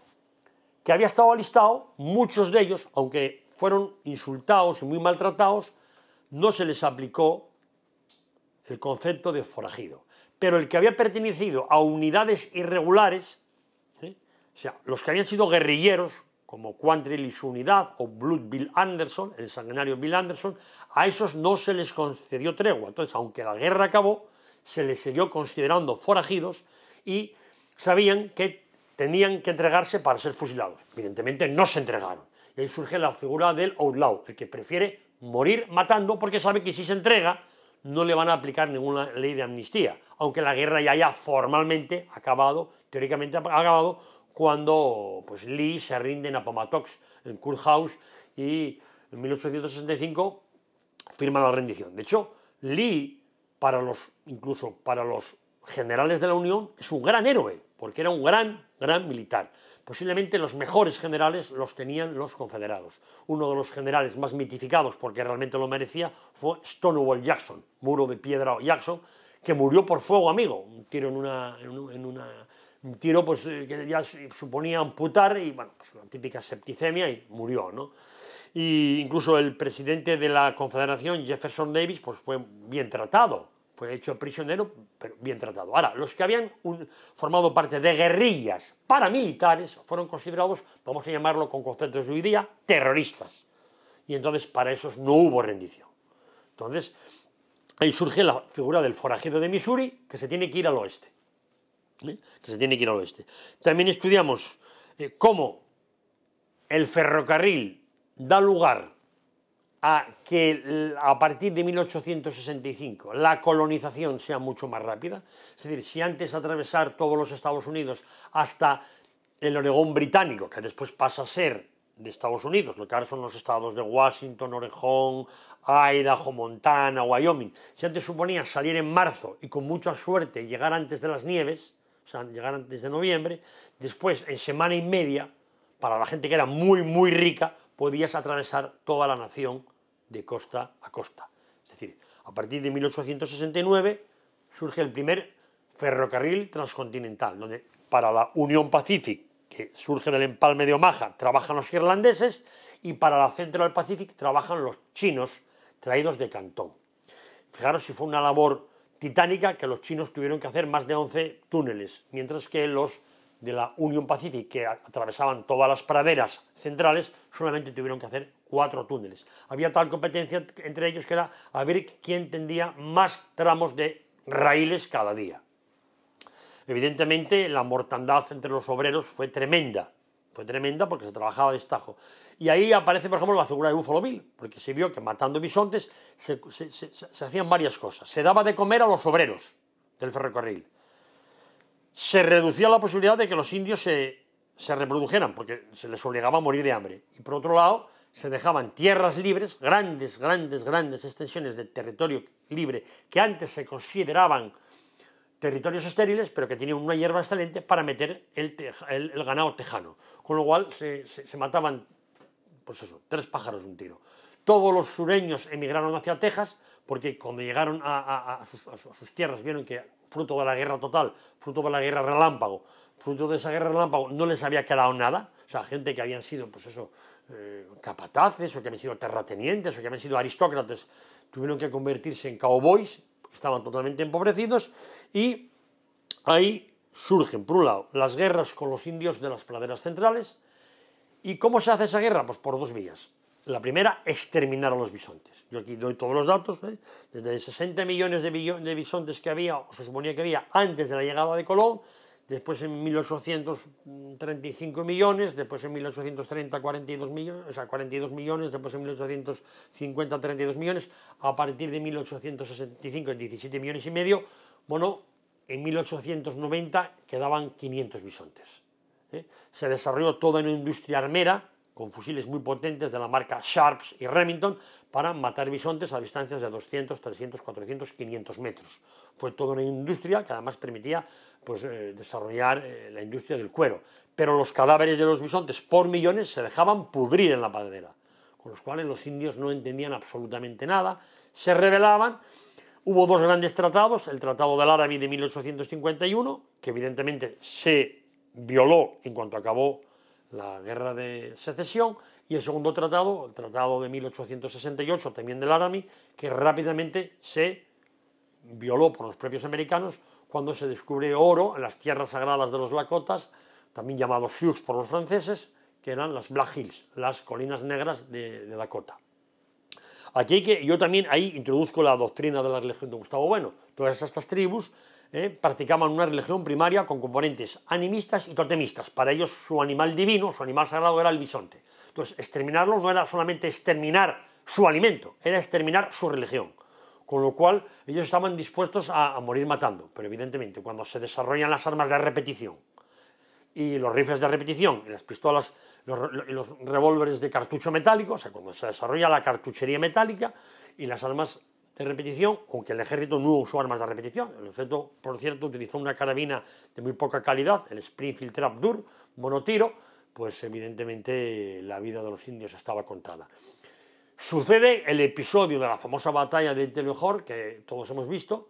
que había estado alistado, muchos de ellos, aunque fueron insultados y muy maltratados, no se les aplicó el concepto de forajido pero el que había pertenecido a unidades irregulares, o sea, los que habían sido guerrilleros, como Quantrill y su unidad, o Blood Bill Anderson, el sanguinario Bill Anderson, a esos no se les concedió tregua. Entonces, aunque la guerra acabó, se les siguió considerando forajidos y sabían que tenían que entregarse para ser fusilados. Evidentemente no se entregaron. Y ahí surge la figura del outlaw, el que prefiere morir matando porque sabe que si se entrega no le van a aplicar ninguna ley de amnistía, aunque la guerra ya haya formalmente acabado, teóricamente acabado, cuando pues, Lee se rinde en Appomattox, en Kurhaus, y en 1865 firma la rendición. De hecho, Lee, para los, incluso para los generales de la Unión, es un gran héroe, porque era un gran, gran militar. Posiblemente los mejores generales los tenían los confederados. Uno de los generales más mitificados, porque realmente lo merecía, fue Stonewall Jackson, muro de piedra Jackson, que murió por fuego amigo, un tiro en una, en una tiro pues, eh, que ya suponía amputar y bueno, una pues, típica septicemia y murió, Y incluso el presidente de la Confederación, Jefferson Davis, pues fue bien tratado, fue hecho prisionero, pero bien tratado. Ahora, los que habían formado parte de guerrillas paramilitares fueron considerados, vamos a llamarlo con conceptos de hoy día, terroristas. Y entonces para esos no hubo rendición. Entonces, ahí surge la figura del forajido de Missouri que se tiene que ir al oeste. ¿eh? Que se tiene que ir al oeste. También estudiamos eh, cómo el ferrocarril da lugar a que a partir de 1865 la colonización sea mucho más rápida. Es decir, si antes atravesar todos los Estados Unidos hasta el Oregón británico, que después pasa a ser de Estados Unidos, lo que ahora son los estados de Washington, Oregón, Idaho, Montana, Wyoming, si antes suponía salir en marzo y con mucha suerte llegar antes de las nieves, o sea, llegar antes de noviembre, después en semana y media, para la gente que era muy, muy rica, podías atravesar toda la nación de costa a costa. Es decir, a partir de 1869 surge el primer ferrocarril transcontinental, donde para la Unión Pacific, que surge en el empalme de Omaha, trabajan los irlandeses y para la Central Pacific trabajan los chinos traídos de Cantón. Fijaros si fue una labor titánica que los chinos tuvieron que hacer más de 11 túneles, mientras que los de la Union Pacific que atravesaban todas las praderas centrales, solamente tuvieron que hacer cuatro túneles. Había tal competencia entre ellos que era a ver quién tendía más tramos de raíles cada día. Evidentemente la mortandad entre los obreros fue tremenda, fue tremenda porque se trabajaba de estajo. Y ahí aparece, por ejemplo, la figura de Búfalo Bill, porque se vio que matando bisontes se hacían varias cosas. Se daba de comer a los obreros del ferrocarril, se reducía la posibilidad de que los indios se, reprodujeran, porque se les obligaba a morir de hambre. Y por otro lado, se dejaban tierras libres, grandes, grandes, grandes extensiones de territorio libre, que antes se consideraban territorios estériles, pero que tenían una hierba excelente para meter el, el, ganado tejano. Con lo cual se, mataban, pues eso, tres pájaros de un tiro. Todos los sureños emigraron hacia Texas porque cuando llegaron a, a sus tierras vieron que fruto de la guerra total, fruto de la guerra relámpago, fruto de esa guerra relámpago, no les había quedado nada, o sea, gente que habían sido, pues eso, eh, capataces, o que habían sido terratenientes, o que habían sido aristócratas, tuvieron que convertirse en cowboys, estaban totalmente empobrecidos, y ahí surgen, por un lado, las guerras con los indios de las praderas centrales, ¿y cómo se hace esa guerra? Pues por dos vías. La primera, exterminar a los bisontes. Yo aquí doy todos los datos, ¿eh? desde 60 millones de, de, bisontes que había, o se suponía que había antes de la llegada de Colón, después en 1835 millones, después en 1830 42 millones, o sea, 42 millones, después en 1850 32 millones, a partir de 1865 17 millones y medio, bueno, en 1890 quedaban 500 bisontes. ¿eh? Se desarrolló toda una industria armera, con fusiles muy potentes de la marca Sharps y Remington para matar bisontes a distancias de 200, 300, 400, 500 metros. Fue toda una industria que además permitía pues, eh, desarrollar eh, la industria del cuero. Pero los cadáveres de los bisontes por millones se dejaban pudrir en la padera, con los cuales los indios no entendían absolutamente nada, se rebelaban. Hubo dos grandes tratados, el Tratado del Árabe de 1851, que evidentemente se violó en cuanto acabó la guerra de secesión, y el segundo tratado, el tratado de 1868, también del Laramie, que rápidamente se violó por los propios americanos cuando se descubre oro en las tierras sagradas de los Lakotas, también llamados Sioux por los franceses, que eran las Black Hills, las colinas negras de, Dakota. Aquí que, yo también ahí introduzco la doctrina de la religión de Gustavo Bueno. Todas estas tribus eh, practicaban una religión primaria con componentes animistas y totemistas. Para ellos su animal divino, su animal sagrado era el bisonte. Entonces, exterminarlo no era solamente exterminar su alimento, era exterminar su religión. Con lo cual, ellos estaban dispuestos a, morir matando, pero evidentemente cuando se desarrollan las armas de repetición y los rifles de repetición, y las pistolas los, los revólveres de cartucho metálico, o sea, cuando se desarrolla la cartuchería metálica y las armas de repetición, aunque el ejército no usó armas de repetición. El ejército, por cierto, utilizó una carabina de muy poca calidad, el Springfield Trap Dur, monotiro, pues evidentemente la vida de los indios estaba contada. Sucede el episodio de la famosa batalla de Telehor, que todos hemos visto,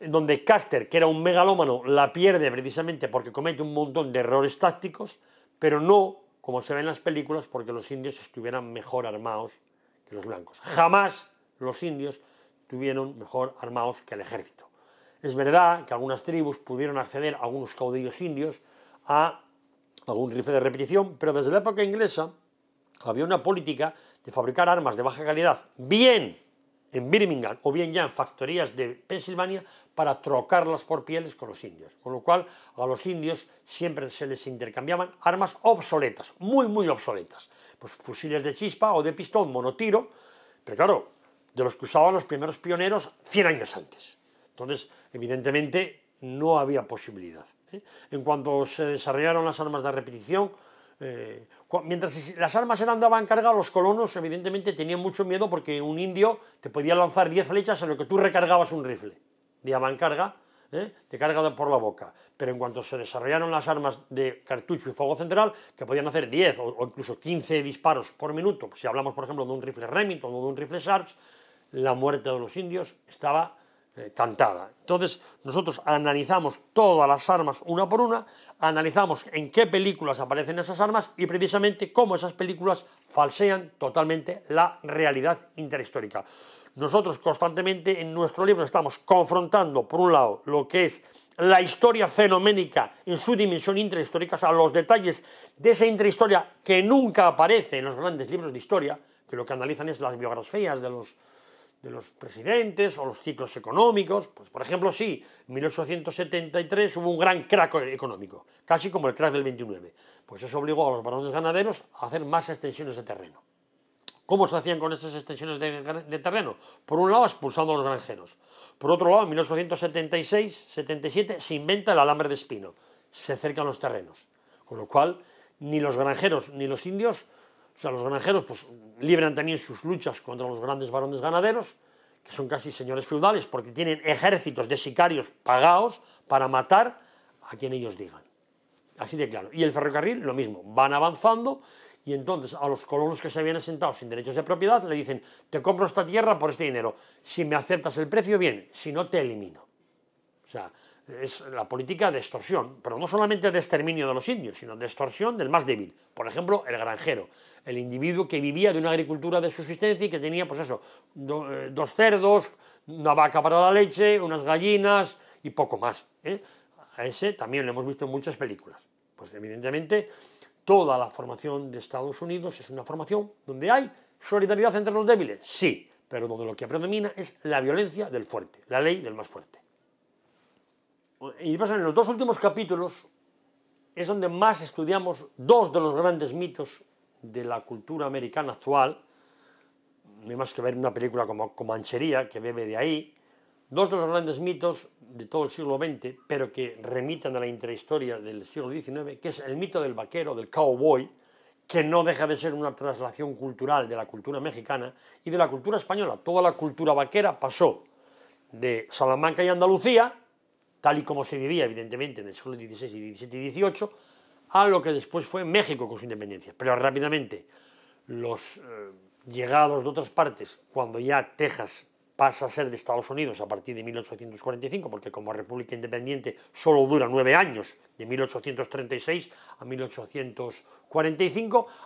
en donde Caster, que era un megalómano, la pierde precisamente porque comete un montón de errores tácticos, pero no como se ve en las películas, porque los indios estuvieran mejor armados que los blancos. Jamás los indios tuvieron mejor armados que el ejército. Es verdad que algunas tribus pudieron acceder, a algunos caudillos indios, a algún rifle de repetición, pero desde la época inglesa había una política de fabricar armas de baja calidad, bien en Birmingham o bien ya en factorías de Pensilvania para trocarlas por pieles con los indios. Con lo cual a los indios siempre se les intercambiaban armas obsoletas, muy, muy obsoletas. Pues fusiles de chispa o de pistón monotiro, pero claro, de los que usaban los primeros pioneros 100 años antes. Entonces, evidentemente, no había posibilidad. ¿eh? En cuanto se desarrollaron las armas de repetición, eh, mientras las armas eran de carga, los colonos evidentemente tenían mucho miedo porque un indio te podía lanzar 10 flechas en lo que tú recargabas un rifle. de carga, ¿eh? de carga por la boca. Pero en cuanto se desarrollaron las armas de cartucho y fuego central, que podían hacer 10 o, incluso 15 disparos por minuto, si hablamos por ejemplo de un rifle Remington o de un rifle Sharps, la muerte de los indios estaba eh, cantada. Entonces nosotros analizamos todas las armas una por una, analizamos en qué películas aparecen esas armas y precisamente cómo esas películas falsean totalmente la realidad interhistórica. Nosotros constantemente en nuestro libro estamos confrontando, por un lado, lo que es la historia fenoménica en su dimensión intrahistórica, o sea, los detalles de esa intrahistoria que nunca aparece en los grandes libros de historia, que lo que analizan es las biografías de los, de los presidentes o los ciclos económicos. Pues, por ejemplo, sí, en 1873 hubo un gran crack económico, casi como el crack del 29. Pues eso obligó a los varones ganaderos a hacer más extensiones de terreno. ¿Cómo se hacían con esas extensiones de, terreno? Por un lado, expulsando a los granjeros. Por otro lado, en 1876-77 se inventa el alambre de espino. Se acercan los terrenos. Con lo cual, ni los granjeros ni los indios, o sea, los granjeros pues, libran también sus luchas contra los grandes varones ganaderos, que son casi señores feudales, porque tienen ejércitos de sicarios pagados para matar a quien ellos digan. Así de claro. Y el ferrocarril, lo mismo. Van avanzando y entonces a los colonos que se habían asentado sin derechos de propiedad le dicen, te compro esta tierra por este dinero, si me aceptas el precio, bien, si no, te elimino. O sea, es la política de extorsión, pero no solamente de exterminio de los indios, sino de extorsión del más débil. Por ejemplo, el granjero, el individuo que vivía de una agricultura de subsistencia y que tenía, pues eso, eh, dos cerdos, una vaca para la leche, unas gallinas y poco más. ¿eh? A ese también lo hemos visto en muchas películas. Pues evidentemente toda la formación de Estados Unidos es una formación donde hay solidaridad entre los débiles, sí, pero donde lo que predomina es la violencia del fuerte, la ley del más fuerte. Y pasa en los dos últimos capítulos es donde más estudiamos dos de los grandes mitos de la cultura americana actual, no hay más que ver una película como Anchería, que bebe de ahí, Dos de los grandes mitos de todo el siglo XX, pero que remitan a la intrahistoria del siglo XIX, que es el mito del vaquero, del cowboy, que no deja de ser una traslación cultural de la cultura mexicana y de la cultura española. Toda la cultura vaquera pasó de Salamanca y Andalucía, tal y como se vivía evidentemente en el siglo XVI y XVII y XVIII, a lo que después fue México con su independencia. Pero rápidamente, los eh, llegados de otras partes, cuando ya Texas pasa a ser de Estados Unidos a partir de 1845, porque como República Independiente solo dura nueve años, de 1836 a 1845,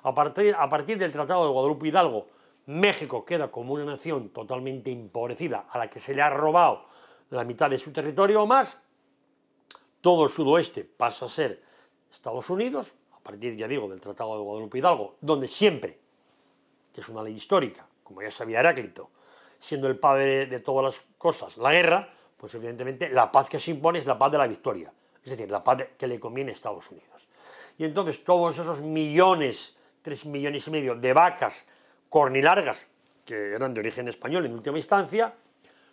a partir, a partir del Tratado de Guadalupe Hidalgo, México queda como una nación totalmente empobrecida, a la que se le ha robado la mitad de su territorio o más, todo el sudoeste pasa a ser Estados Unidos, a partir, ya digo, del Tratado de Guadalupe Hidalgo, donde siempre, que es una ley histórica, como ya sabía Heráclito, siendo el padre de todas las cosas, la guerra, pues evidentemente la paz que se impone es la paz de la victoria, es decir, la paz que le conviene a Estados Unidos. Y entonces todos esos millones, tres millones y medio de vacas cornilargas, que eran de origen español en última instancia,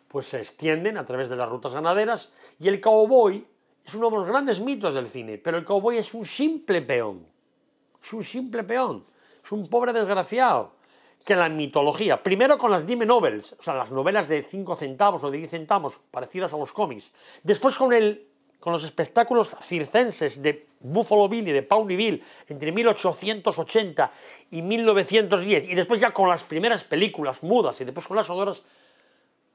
pues se extienden a través de las rutas ganaderas y el cowboy es uno de los grandes mitos del cine, pero el cowboy es un simple peón, es un simple peón, es un pobre desgraciado, que la mitología. Primero con las dime novels, o sea, las novelas de 5 centavos o de 10 centavos, parecidas a los cómics. Después con, el, con los espectáculos circenses de Buffalo Bill y de Pawnee entre 1880 y 1910. Y después ya con las primeras películas mudas y después con las sonoras,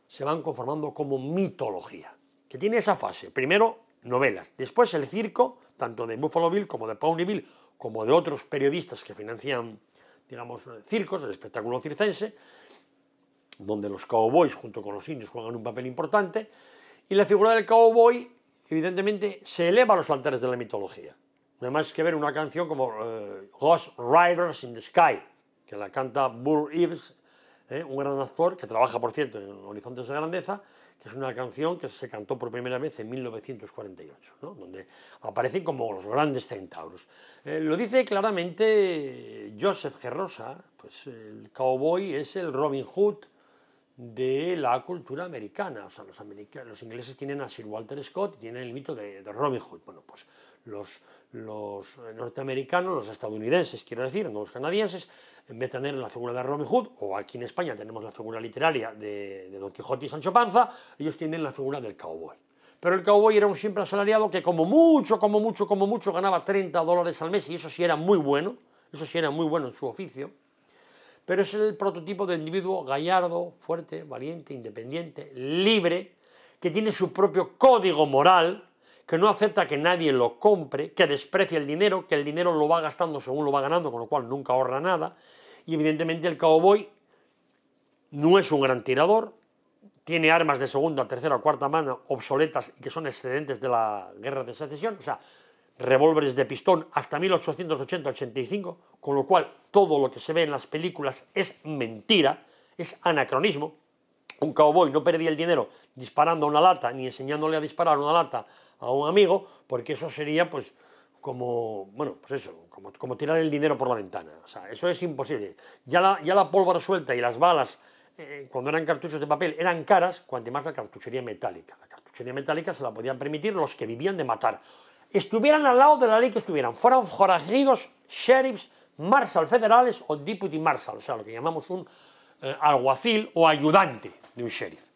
se van conformando como mitología, que tiene esa fase. Primero novelas, después el circo, tanto de Buffalo Bill como de Pawnee Bill, como de otros periodistas que financian digamos, eh, circos, el espectáculo circense, donde los cowboys junto con los indios juegan un papel importante, y la figura del cowboy, evidentemente, se eleva a los altares de la mitología. No hay más que ver una canción como eh, Ghost Riders in the Sky, que la canta Bull Ives eh, un gran actor que trabaja, por cierto, en Horizontes de Grandeza, que es una canción que se cantó por primera vez en 1948, donde aparecen como los grandes centauros. Eh, lo dice claramente Joseph Gerrosa, pues el cowboy es el Robin Hood de la cultura americana. O sea, los, ingleses tienen a Sir Walter Scott y tienen el mito de, Robin Hood. Bueno, pues los, los, norteamericanos, los estadounidenses, quiero decir, no los canadienses, en vez de tener la figura de Robin Hood, o aquí en España tenemos la figura literaria de, de Don Quijote y Sancho Panza, ellos tienen la figura del cowboy. Pero el cowboy era un siempre asalariado que como mucho, como mucho, como mucho ganaba 30 dólares al mes y eso sí era muy bueno, eso sí era muy bueno en su oficio pero es el prototipo de individuo gallardo, fuerte, valiente, independiente, libre, que tiene su propio código moral, que no acepta que nadie lo compre, que desprecia el dinero, que el dinero lo va gastando según lo va ganando, con lo cual nunca ahorra nada, y evidentemente el cowboy no es un gran tirador, tiene armas de segunda, tercera o cuarta mano obsoletas y que son excedentes de la guerra de secesión, o sea, revólveres de pistón hasta 1880-85, con lo cual todo lo que se ve en las películas es mentira, es anacronismo. Un cowboy no perdía el dinero disparando una lata ni enseñándole a disparar una lata a un amigo, porque eso sería pues como, bueno, pues eso, como, tirar el dinero por la ventana. O sea, eso es imposible. Ya la, ya la pólvora suelta y las balas, eh, cuando eran cartuchos de papel, eran caras, cuanto más la cartuchería metálica. La cartuchería metálica se la podían permitir los que vivían de matar estuvieran al lado de la ley que estuvieran, fueran forajidos, sheriffs, marshals federales o deputy marshals, o sea, lo que llamamos un eh, alguacil o ayudante de un sheriff.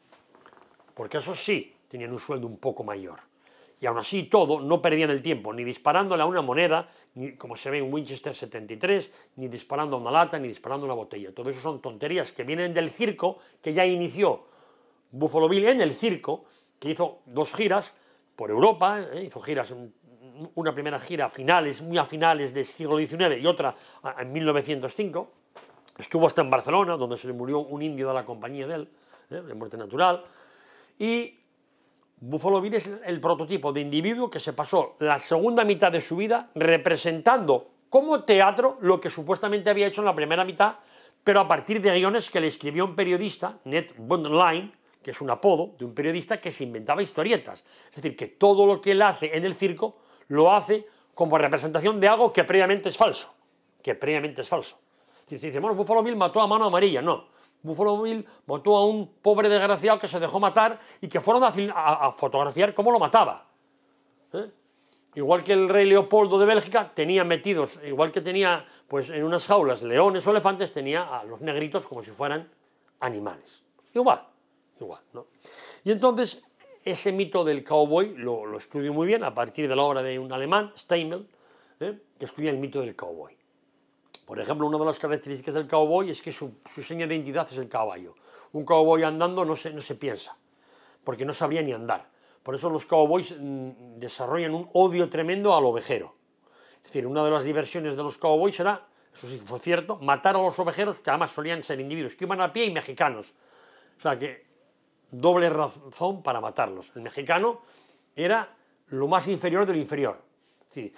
Porque eso sí, tenían un sueldo un poco mayor. Y aún así todo, no perdían el tiempo, ni disparándole a una moneda, ni, como se ve en Winchester 73, ni disparando a una lata, ni disparando a una botella. Todo eso son tonterías que vienen del circo que ya inició Buffalo Bill en el circo, que hizo dos giras por Europa, eh, hizo giras en una primera gira a finales, muy a finales del siglo XIX y otra en 1905. Estuvo hasta en Barcelona, donde se le murió un indio de la compañía de él, ¿eh? de muerte natural. Y Buffalo Bill es el prototipo de individuo que se pasó la segunda mitad de su vida representando como teatro lo que supuestamente había hecho en la primera mitad, pero a partir de guiones que le escribió un periodista, Ned Bundlein, que es un apodo de un periodista que se inventaba historietas. Es decir, que todo lo que él hace en el circo lo hace como representación de algo que previamente es falso, que previamente es falso. Si se dice, bueno, Buffalo Bill mató a mano amarilla, no. Buffalo Bill mató a un pobre desgraciado que se dejó matar y que fueron a, fotografiar cómo lo mataba. ¿eh? Igual que el rey Leopoldo de Bélgica tenía metidos, igual que tenía pues, en unas jaulas leones o elefantes, tenía a los negritos como si fueran animales. Igual, igual. ¿no? Y entonces ese mito del cowboy lo, lo, estudio muy bien a partir de la obra de un alemán, Steimel, ¿eh? que estudia el mito del cowboy. Por ejemplo, una de las características del cowboy es que su, su seña de identidad es el caballo. Un cowboy andando no se, no se piensa, porque no sabría ni andar. Por eso los cowboys mm, desarrollan un odio tremendo al ovejero. Es decir, una de las diversiones de los cowboys era, eso sí fue cierto, matar a los ovejeros, que además solían ser individuos que iban a pie y mexicanos. O sea, que doble razón para matarlos. El mexicano era lo más inferior del inferior. Eh,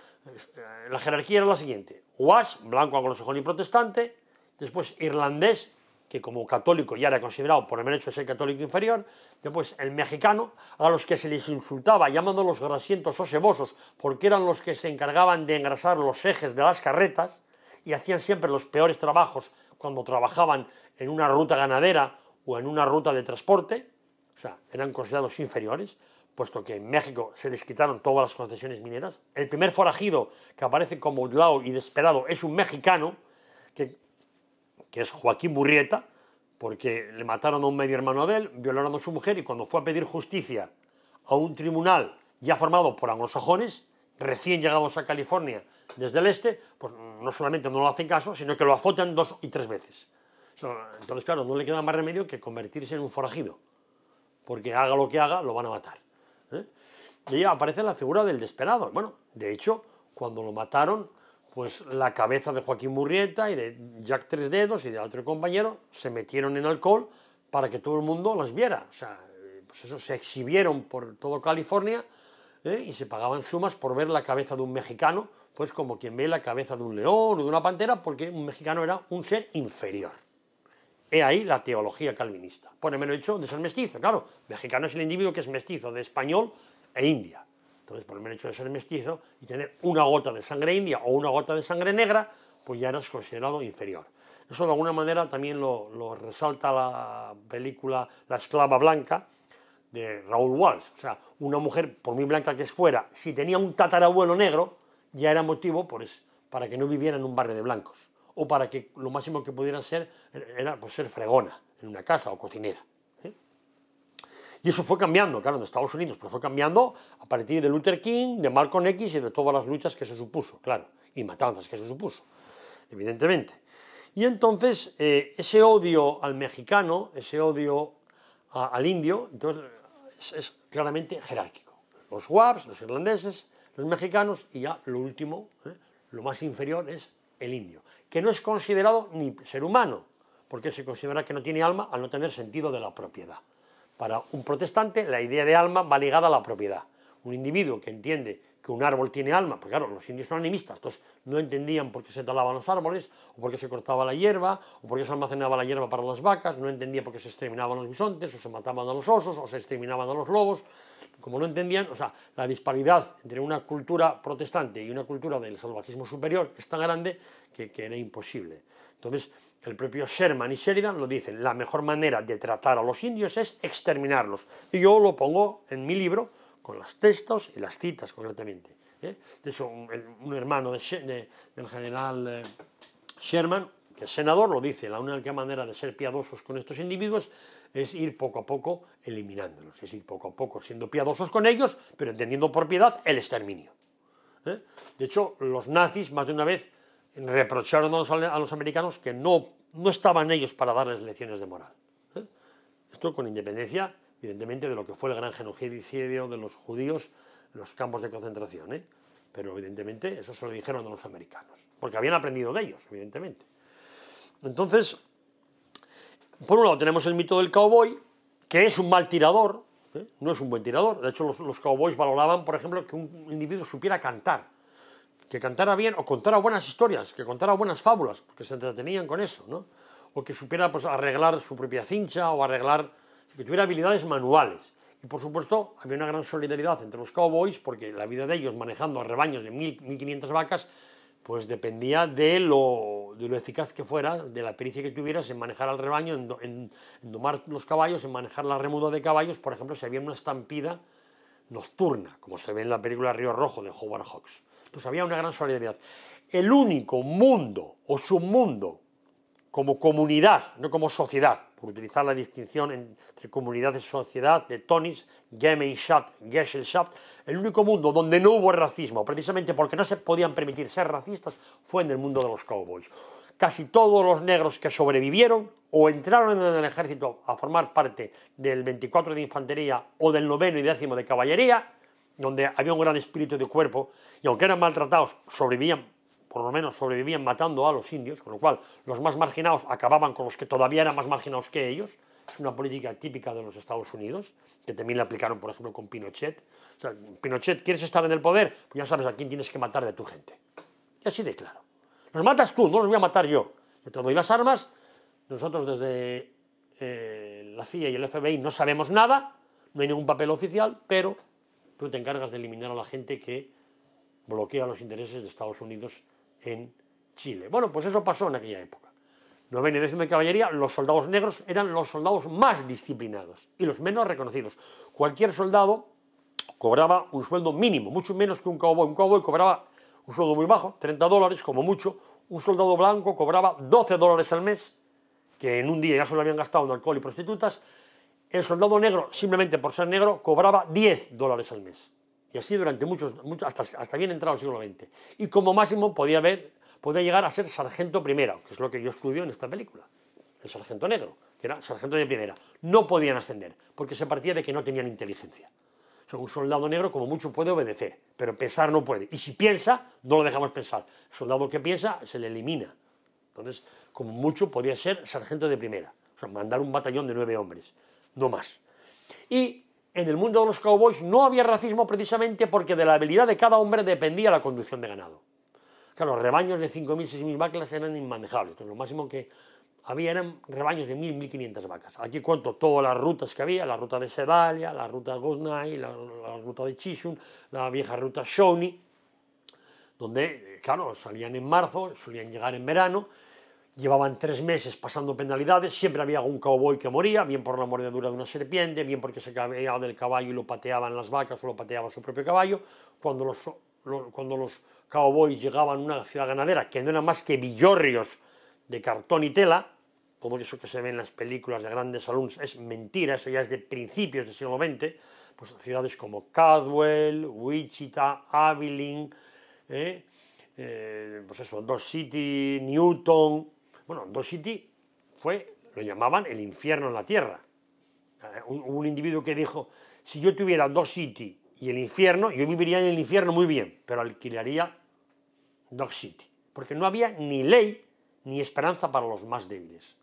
la jerarquía era la siguiente. UAS, blanco anglosajón y protestante, después irlandés, que como católico ya era considerado por el derecho de ser católico inferior, después el mexicano, a los que se les insultaba llamándolos grasientos o cebosos, porque eran los que se encargaban de engrasar los ejes de las carretas y hacían siempre los peores trabajos cuando trabajaban en una ruta ganadera o en una ruta de transporte, sea, eran considerados inferiores, puesto que en México se les quitaron todas las concesiones mineras. El primer forajido que aparece como un y desesperado es un mexicano, que, que es Joaquín Burrieta, porque le mataron a un medio hermano de él, violaron a su mujer y cuando fue a pedir justicia a un tribunal ya formado por anglosajones, recién llegados a California desde el este, pues no solamente no lo hacen caso, sino que lo azotan dos y tres veces. Entonces, claro, no le queda más remedio que convertirse en un forajido porque haga lo que haga, lo van a matar. ¿eh? Y ahí aparece la figura del desesperado. Bueno, de hecho, cuando lo mataron, pues la cabeza de Joaquín Murrieta y de Jack Tres Dedos y de otro compañero se metieron en alcohol para que todo el mundo las viera. O sea, pues eso, se exhibieron por todo California ¿eh? y se pagaban sumas por ver la cabeza de un mexicano, pues como quien ve la cabeza de un león o de una pantera, porque un mexicano era un ser inferior. He ahí la teología calvinista. el hecho de ser mestizo, claro. Mexicano es el individuo que es mestizo de español e india. Entonces, por el mero hecho de ser mestizo y tener una gota de sangre india o una gota de sangre negra, pues ya eres considerado inferior. Eso de alguna manera también lo, resalta la película La esclava blanca de Raúl Walsh. O sea, una mujer, por muy blanca que fuera, si tenía un tatarabuelo negro, ya era motivo por para que no viviera en un barrio de blancos o para que lo máximo que pudiera ser er, era pues, ser fregona en una casa o cocinera. ¿eh? Y eso fue cambiando, claro, en Estados Unidos, pero fue cambiando a partir de Luther King, de Malcolm X y de todas las luchas que se supuso, claro, y matanzas que se supuso, evidentemente. Y entonces eh, ese odio al mexicano, ese odio al indio, entonces es, claramente jerárquico. Los Wabs, los irlandeses, los mexicanos y ya lo último, ¿eh? lo más inferior es el indio, que no es considerado ni ser humano, porque se considera que no tiene alma al no tener sentido de la propiedad. Para un protestante la idea de alma va ligada a la propiedad. Un individuo que entiende que un árbol tiene alma, porque claro, los indios son animistas, entonces no entendían por qué se talaban los árboles, o por qué se cortaba la hierba, o por qué se almacenaba la hierba para las vacas, no entendía por qué se exterminaban los bisontes, o se mataban a los osos, o se exterminaban a los lobos, como no entendían, o sea, la disparidad entre una cultura protestante y una cultura del salvajismo superior es tan grande que, era imposible. Entonces, el propio Sherman y Sheridan lo dicen, la mejor manera de tratar a los indios es exterminarlos. Y yo lo pongo en mi libro con los textos y las citas concretamente. ¿eh? De hecho, un, hermano del general eh, Sherman el senador, lo dice, la única manera de ser piadosos con estos individuos es ir poco a poco eliminándolos, es ir poco a poco siendo piadosos con ellos, pero entendiendo por piedad el exterminio. ¿eh? De hecho, los nazis más de una vez reprocharon a los, americanos que no, no, estaban ellos para darles lecciones de moral. ¿eh? Esto con independencia, evidentemente, de lo que fue el gran genocidio de los judíos en los campos de concentración. ¿eh? Pero evidentemente eso se lo dijeron a los americanos, porque habían aprendido de ellos, evidentemente. Entonces, por un lado tenemos el mito del cowboy, que es un mal tirador, ¿eh? no es un buen tirador. De hecho, los, cowboys valoraban, por ejemplo, que un individuo supiera cantar, que cantara bien o contara buenas historias, que contara buenas fábulas, porque se entretenían con eso, ¿no? O que supiera pues, arreglar su propia cincha o arreglar, que tuviera habilidades manuales. Y por supuesto, había una gran solidaridad entre los cowboys, porque la vida de ellos manejando a rebaños de 1.500 vacas pues dependía de lo, de lo, eficaz que fuera, de la pericia que tuvieras en manejar al rebaño, en, en, domar los caballos, en manejar la remuda de caballos, por ejemplo, si había una estampida nocturna, como se ve en la película Río Rojo de Howard Hawks. pues había una gran solidaridad. El único mundo o submundo como comunidad, no como sociedad, por utilizar la distinción entre comunidades de sociedad de Tonis, Gemeinschaft, Gesellschaft, el único mundo donde no hubo racismo, precisamente porque no se podían permitir ser racistas, fue en el mundo de los cowboys. Casi todos los negros que sobrevivieron o entraron en el ejército a formar parte del 24 de infantería o del noveno y décimo de caballería, donde había un gran espíritu de cuerpo, y aunque eran maltratados, sobrevivían por lo menos sobrevivían matando a los indios, con lo cual los más marginados acababan con los que todavía eran más marginados que ellos. Es una política típica de los Estados Unidos, que también la aplicaron, por ejemplo, con Pinochet. O sea, Pinochet, ¿quieres estar en el poder? Pues ya sabes a quién tienes que matar de tu gente. Y así de claro. Los matas tú, no los voy a matar yo. Yo te doy las armas, nosotros desde eh, la CIA y el FBI no sabemos nada, no hay ningún papel oficial, pero tú te encargas de eliminar a la gente que bloquea los intereses de Estados Unidos en Chile. Bueno, pues eso pasó en aquella época. Novena y décima de caballería, los soldados negros eran los soldados más disciplinados y los menos reconocidos. Cualquier soldado cobraba un sueldo mínimo, mucho menos que un cowboy. Un cowboy cobraba un sueldo muy bajo, 30 dólares como mucho. Un soldado blanco cobraba 12 dólares al mes, que en un día ya se lo habían gastado en alcohol y prostitutas. El soldado negro, simplemente por ser negro, cobraba 10 dólares al mes. Y así durante muchos, hasta, hasta, bien entrado el siglo XX. Y como máximo podía, podía llegar a ser sargento primero, que es lo que yo estudio en esta película, el sargento negro, que era sargento de primera. No podían ascender, porque se partía de que no tenían inteligencia. O un soldado negro como mucho puede obedecer, pero pensar no puede. Y si piensa, no lo dejamos pensar. El soldado que piensa se le elimina. Entonces, como mucho podía ser sargento de primera. O sea, mandar un batallón de nueve hombres, no más. Y en el mundo de los cowboys no había racismo precisamente porque de la habilidad de cada hombre dependía la conducción de ganado. Claro, los rebaños de 5.000, 6.000 vacas eran inmanejables. lo máximo que había eran rebaños de 1.000, 1.500 vacas. Aquí cuento todas las rutas que había, la ruta de Sedalia, la ruta de la, ruta de Chishun, la vieja ruta Shawnee, donde, eh, salían en marzo, solían llegar en verano, Llevaban tres meses pasando penalidades, siempre había algún cowboy que moría, bien por la mordedura de una serpiente, bien porque se caía del caballo y lo pateaban las vacas o lo pateaba su propio caballo. Cuando los, cuando los cowboys llegaban a una ciudad ganadera, que no era más que villorrios de cartón y tela, todo eso que se ve en las películas de grandes alumnos es mentira, eso ya es de principios del siglo XX, pues ciudades como Cadwell, Wichita, Abilene, eh, eh, pues eso, Dos City, Newton, bueno, Dos City fue, lo llamaban el infierno en la tierra. Eh, un, un individuo que dijo, si yo tuviera Dos City y el infierno, yo viviría en el infierno muy bien, pero alquilaría Dog City, porque no había ni ley ni esperanza para los más débiles.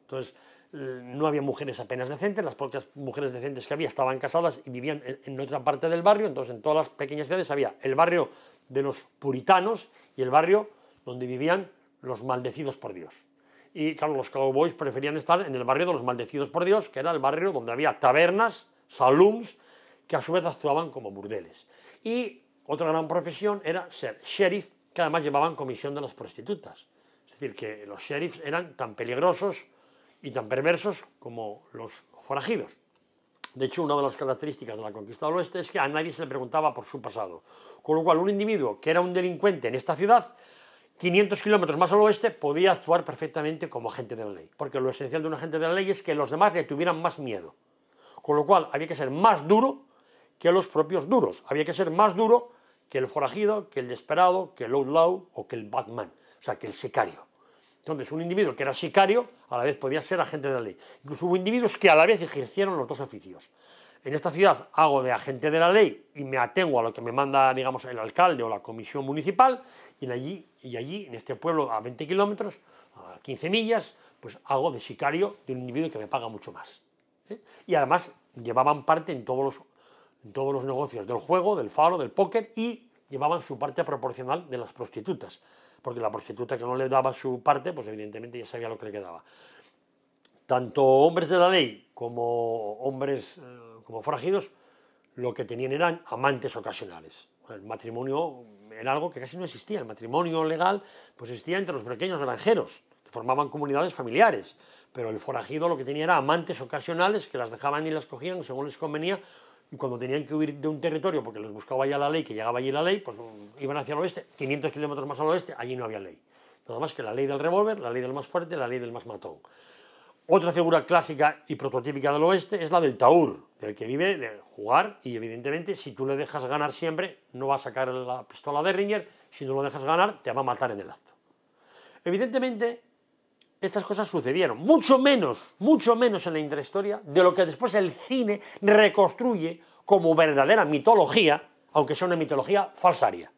Entonces, eh, no había mujeres apenas decentes, las pocas mujeres decentes que había estaban casadas y vivían en otra parte del barrio, entonces en todas las pequeñas ciudades había el barrio de los puritanos y el barrio donde vivían los maldecidos por Dios. Y claro, los cowboys preferían estar en el barrio de los maldecidos por Dios, que era el barrio donde había tabernas, saloons que a su vez actuaban como burdeles. Y otra gran profesión era ser sheriff, que además llevaban comisión de las prostitutas. Es decir, que los sheriffs eran tan peligrosos y tan perversos como los forajidos. De hecho, una de las características de la conquista del oeste es que a nadie se le preguntaba por su pasado. Con lo cual, un individuo que era un delincuente en esta ciudad 500 kilómetros más al oeste, podía actuar perfectamente como agente de la ley, porque lo esencial de un agente de la ley es que los demás le tuvieran más miedo. Con lo cual, había que ser más duro que los propios duros, había que ser más duro que el forajido, que el desesperado, que el outlaw o que el Batman, o sea, que el sicario. Entonces, un individuo que era sicario a la vez podía ser agente de la ley. Incluso hubo individuos que a la vez ejercieron los dos oficios en esta ciudad hago de agente de la ley y me atengo a lo que me manda, digamos, el alcalde o la comisión municipal, y, allí, y allí, en este pueblo a 20 kilómetros, a 15 millas, pues hago de sicario de un individuo que me paga mucho más. ¿eh? Y además llevaban parte en todos, los, todos los negocios del juego, del faro, del póker y llevaban su parte proporcional de las prostitutas, porque la prostituta que no le daba su parte, pues evidentemente ya sabía lo que le quedaba. Tanto hombres de la ley como hombres... Eh, como forajidos lo que tenían eran amantes ocasionales. El matrimonio era algo que casi no existía. El matrimonio legal pues existía entre los pequeños granjeros, que formaban comunidades familiares, pero el forajido lo que tenía era amantes ocasionales que las dejaban y las cogían según les convenía y cuando tenían que huir de un territorio porque les buscaba ya la ley, que llegaba allí la ley, pues iban hacia el oeste, 500 kilómetros más al oeste, allí no había ley. Nada más que la ley del revólver, la ley del más fuerte, la ley del más matón. Otra figura clásica y prototípica del oeste es la del taur, del que vive de jugar y evidentemente si tú le dejas ganar siempre no va a sacar la pistola de Ringer, si no lo dejas ganar te va a matar en el acto. Evidentemente estas cosas sucedieron, mucho menos, mucho menos en la intrahistoria de lo que después el cine reconstruye como verdadera mitología, aunque sea una mitología falsaria.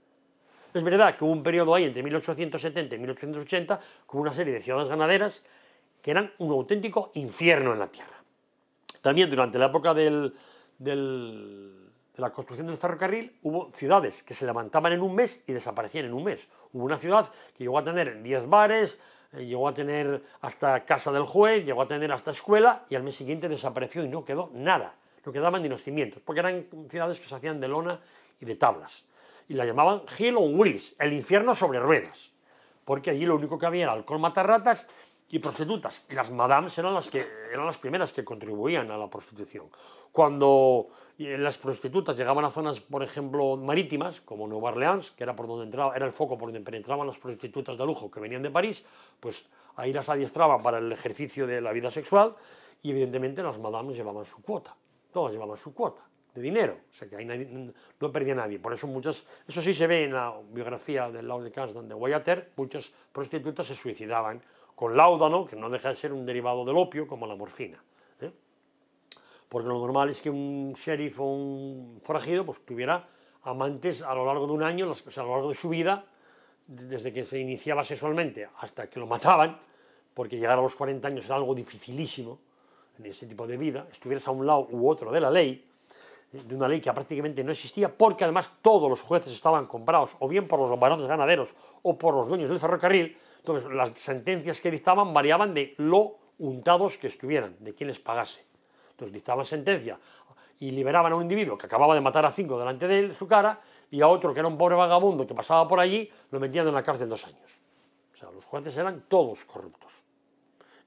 Es verdad que hubo un periodo ahí entre 1870 y 1880 con una serie de ciudades ganaderas que eran un auténtico infierno en la tierra. También durante la época de la construcción del ferrocarril hubo ciudades que se levantaban en un mes y desaparecían en un mes. Hubo una ciudad que llegó a tener 10 bares, eh, llegó a tener hasta casa del juez, llegó a tener hasta escuela y al mes siguiente desapareció y no quedó nada. No quedaban ni los cimientos, porque eran ciudades que se hacían de lona y de tablas. Y la llamaban Hill o Willis, el infierno sobre ruedas, porque allí lo único que había era alcohol matarratas y prostitutas. las madames eran las, que, eran las primeras que contribuían a la prostitución. Cuando las prostitutas llegaban a zonas, por ejemplo, marítimas, como Nueva Orleans, que era, por donde entraba, era el foco por donde penetraban las prostitutas de lujo que venían de París, pues ahí las adiestraban para el ejercicio de la vida sexual y evidentemente las madames llevaban su cuota, todas llevaban su cuota de dinero, o sea que ahí no perdía nadie. Por eso muchas, eso sí se ve en la biografía de Laura de de Wyatt muchas prostitutas se suicidaban con láudano, que no deja de ser un derivado del opio, como la morfina. ¿eh? Porque lo normal es que un sheriff o un forajido pues, tuviera amantes a lo largo de un año, a lo largo de su vida, desde que se iniciaba sexualmente hasta que lo mataban, porque llegar a los 40 años era algo dificilísimo en ese tipo de vida, estuvieras a un lado u otro de la ley, eh, de una ley que prácticamente no existía, porque además todos los jueces estaban comprados o bien por los varones ganaderos o por los dueños del ferrocarril, entonces, las sentencias que dictaban variaban de lo untados que estuvieran, de quién les pagase. Entonces, dictaban sentencia y liberaban a un individuo que acababa de matar a cinco delante de él, su cara, y a otro que era un pobre vagabundo que pasaba por allí, lo metían en la cárcel dos años. O sea, los jueces eran todos corruptos.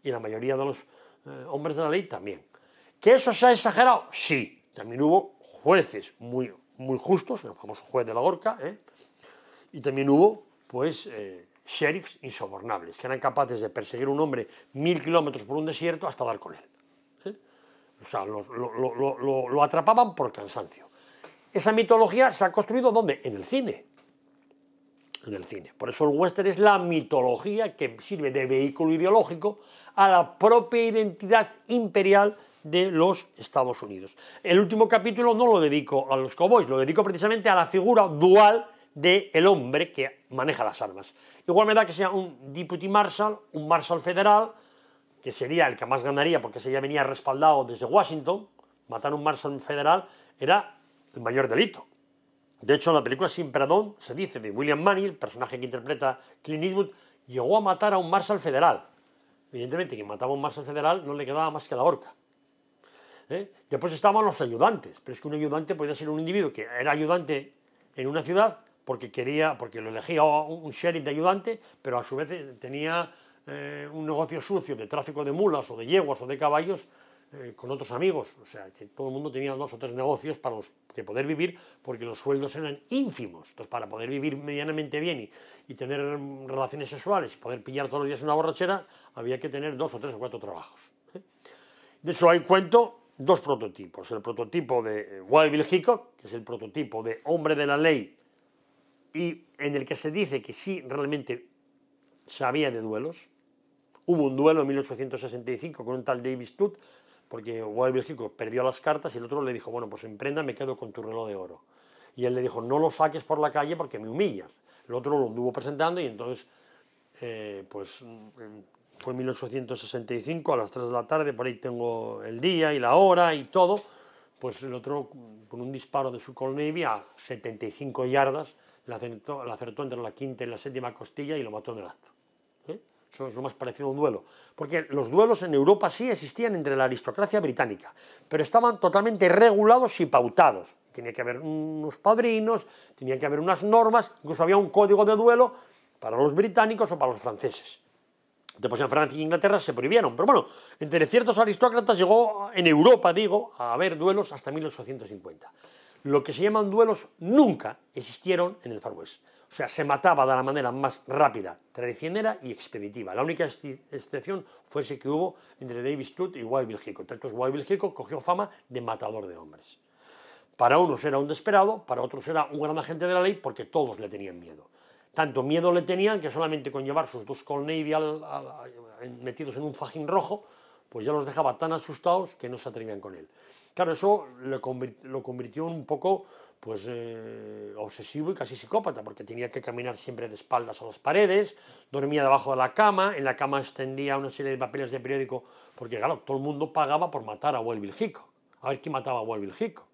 Y la mayoría de los eh, hombres de la ley también. ¿Que eso se ha exagerado? Sí. También hubo jueces muy, muy justos, el famoso juez de la Gorca, ¿eh? y también hubo, pues, eh, sheriffs insobornables, que eran capaces de perseguir a un hombre mil kilómetros por un desierto hasta dar con él. ¿eh? O sea, lo, atrapaban por cansancio. Esa mitología se ha construido ¿dónde? En el cine. En el cine. Por eso el western es la mitología que sirve de vehículo ideológico a la propia identidad imperial de los Estados Unidos. El último capítulo no lo dedico a los cowboys, lo dedico precisamente a la figura dual del el hombre que maneja las armas. Igual me da que sea un deputy marshal, un marshal federal, que sería el que más ganaría porque se ya venía respaldado desde Washington. Matar un marshal federal era el mayor delito. De hecho, en la película Sin Perdón se dice de William Munny, el personaje que interpreta Clint Eastwood, llegó a matar a un marshal federal. Evidentemente, quien mataba a un marshal federal no le quedaba más que la horca. ¿eh? Después estaban los ayudantes, pero es que un ayudante podía ser un individuo que era ayudante en una ciudad porque quería, porque lo elegía un sheriff de ayudante, pero a su vez eh, tenía eh, un negocio sucio de tráfico de mulas o de yeguas o de caballos eh, con otros amigos. O sea, que todo el mundo tenía dos o tres negocios para los que poder vivir, porque los sueldos eran ínfimos. Entonces, para poder vivir medianamente bien y, tener relaciones sexuales y poder pillar todos los días una borrachera, había que tener dos o tres o cuatro trabajos. De hecho, hay cuento dos prototipos. El prototipo de Wild Bill Hickok, que es el prototipo de hombre de la ley, y en el que se dice que sí realmente sabía de duelos. Hubo un duelo en 1865 con un tal Davis Tut, porque Wild perdió las cartas y el otro le dijo, bueno, pues emprenda, me quedo con tu reloj de oro. Y él le dijo, no lo saques por la calle porque me humillas. El otro lo anduvo presentando y entonces, eh, pues fue en 1865, a las 3 de la tarde, por ahí tengo el día y la hora y todo, pues el otro con un disparo de su Colt Navy a 75 yardas la acertó, entre la quinta y la séptima costilla y lo mató en el acto. ¿eh? Eso es lo más parecido a un duelo. Porque los duelos en Europa sí existían entre la aristocracia británica, pero estaban totalmente regulados y pautados. Tenía que haber unos padrinos, tenían que haber unas normas, incluso había un código de duelo para los británicos o para los franceses. Después en Francia e Inglaterra se prohibieron, pero bueno, entre ciertos aristócratas llegó en Europa, digo, a haber duelos hasta 1850. Lo que se llaman duelos nunca existieron en el Far West. O sea, se mataba de la manera más rápida, traicionera y expeditiva. La única excepción fue ese que hubo entre Davis Tutt y Wild Bill Hickok. Tanto Wild Bill Hickok cogió fama de matador de hombres. Para unos era un desesperado, para otros era un gran agente de la ley porque todos le tenían miedo. Tanto miedo le tenían que solamente con llevar sus dos Col Navy metidos en un fajín rojo pues ya los dejaba tan asustados que no se atrevían con él. Claro, eso lo convirtió, en un poco pues, eh, obsesivo y casi psicópata, porque tenía que caminar siempre de espaldas a las paredes, dormía debajo de la cama, en la cama extendía una serie de papeles de periódico, porque claro, todo el mundo pagaba por matar a Huelvil Hico, a ver quién mataba a Huelvil Hico.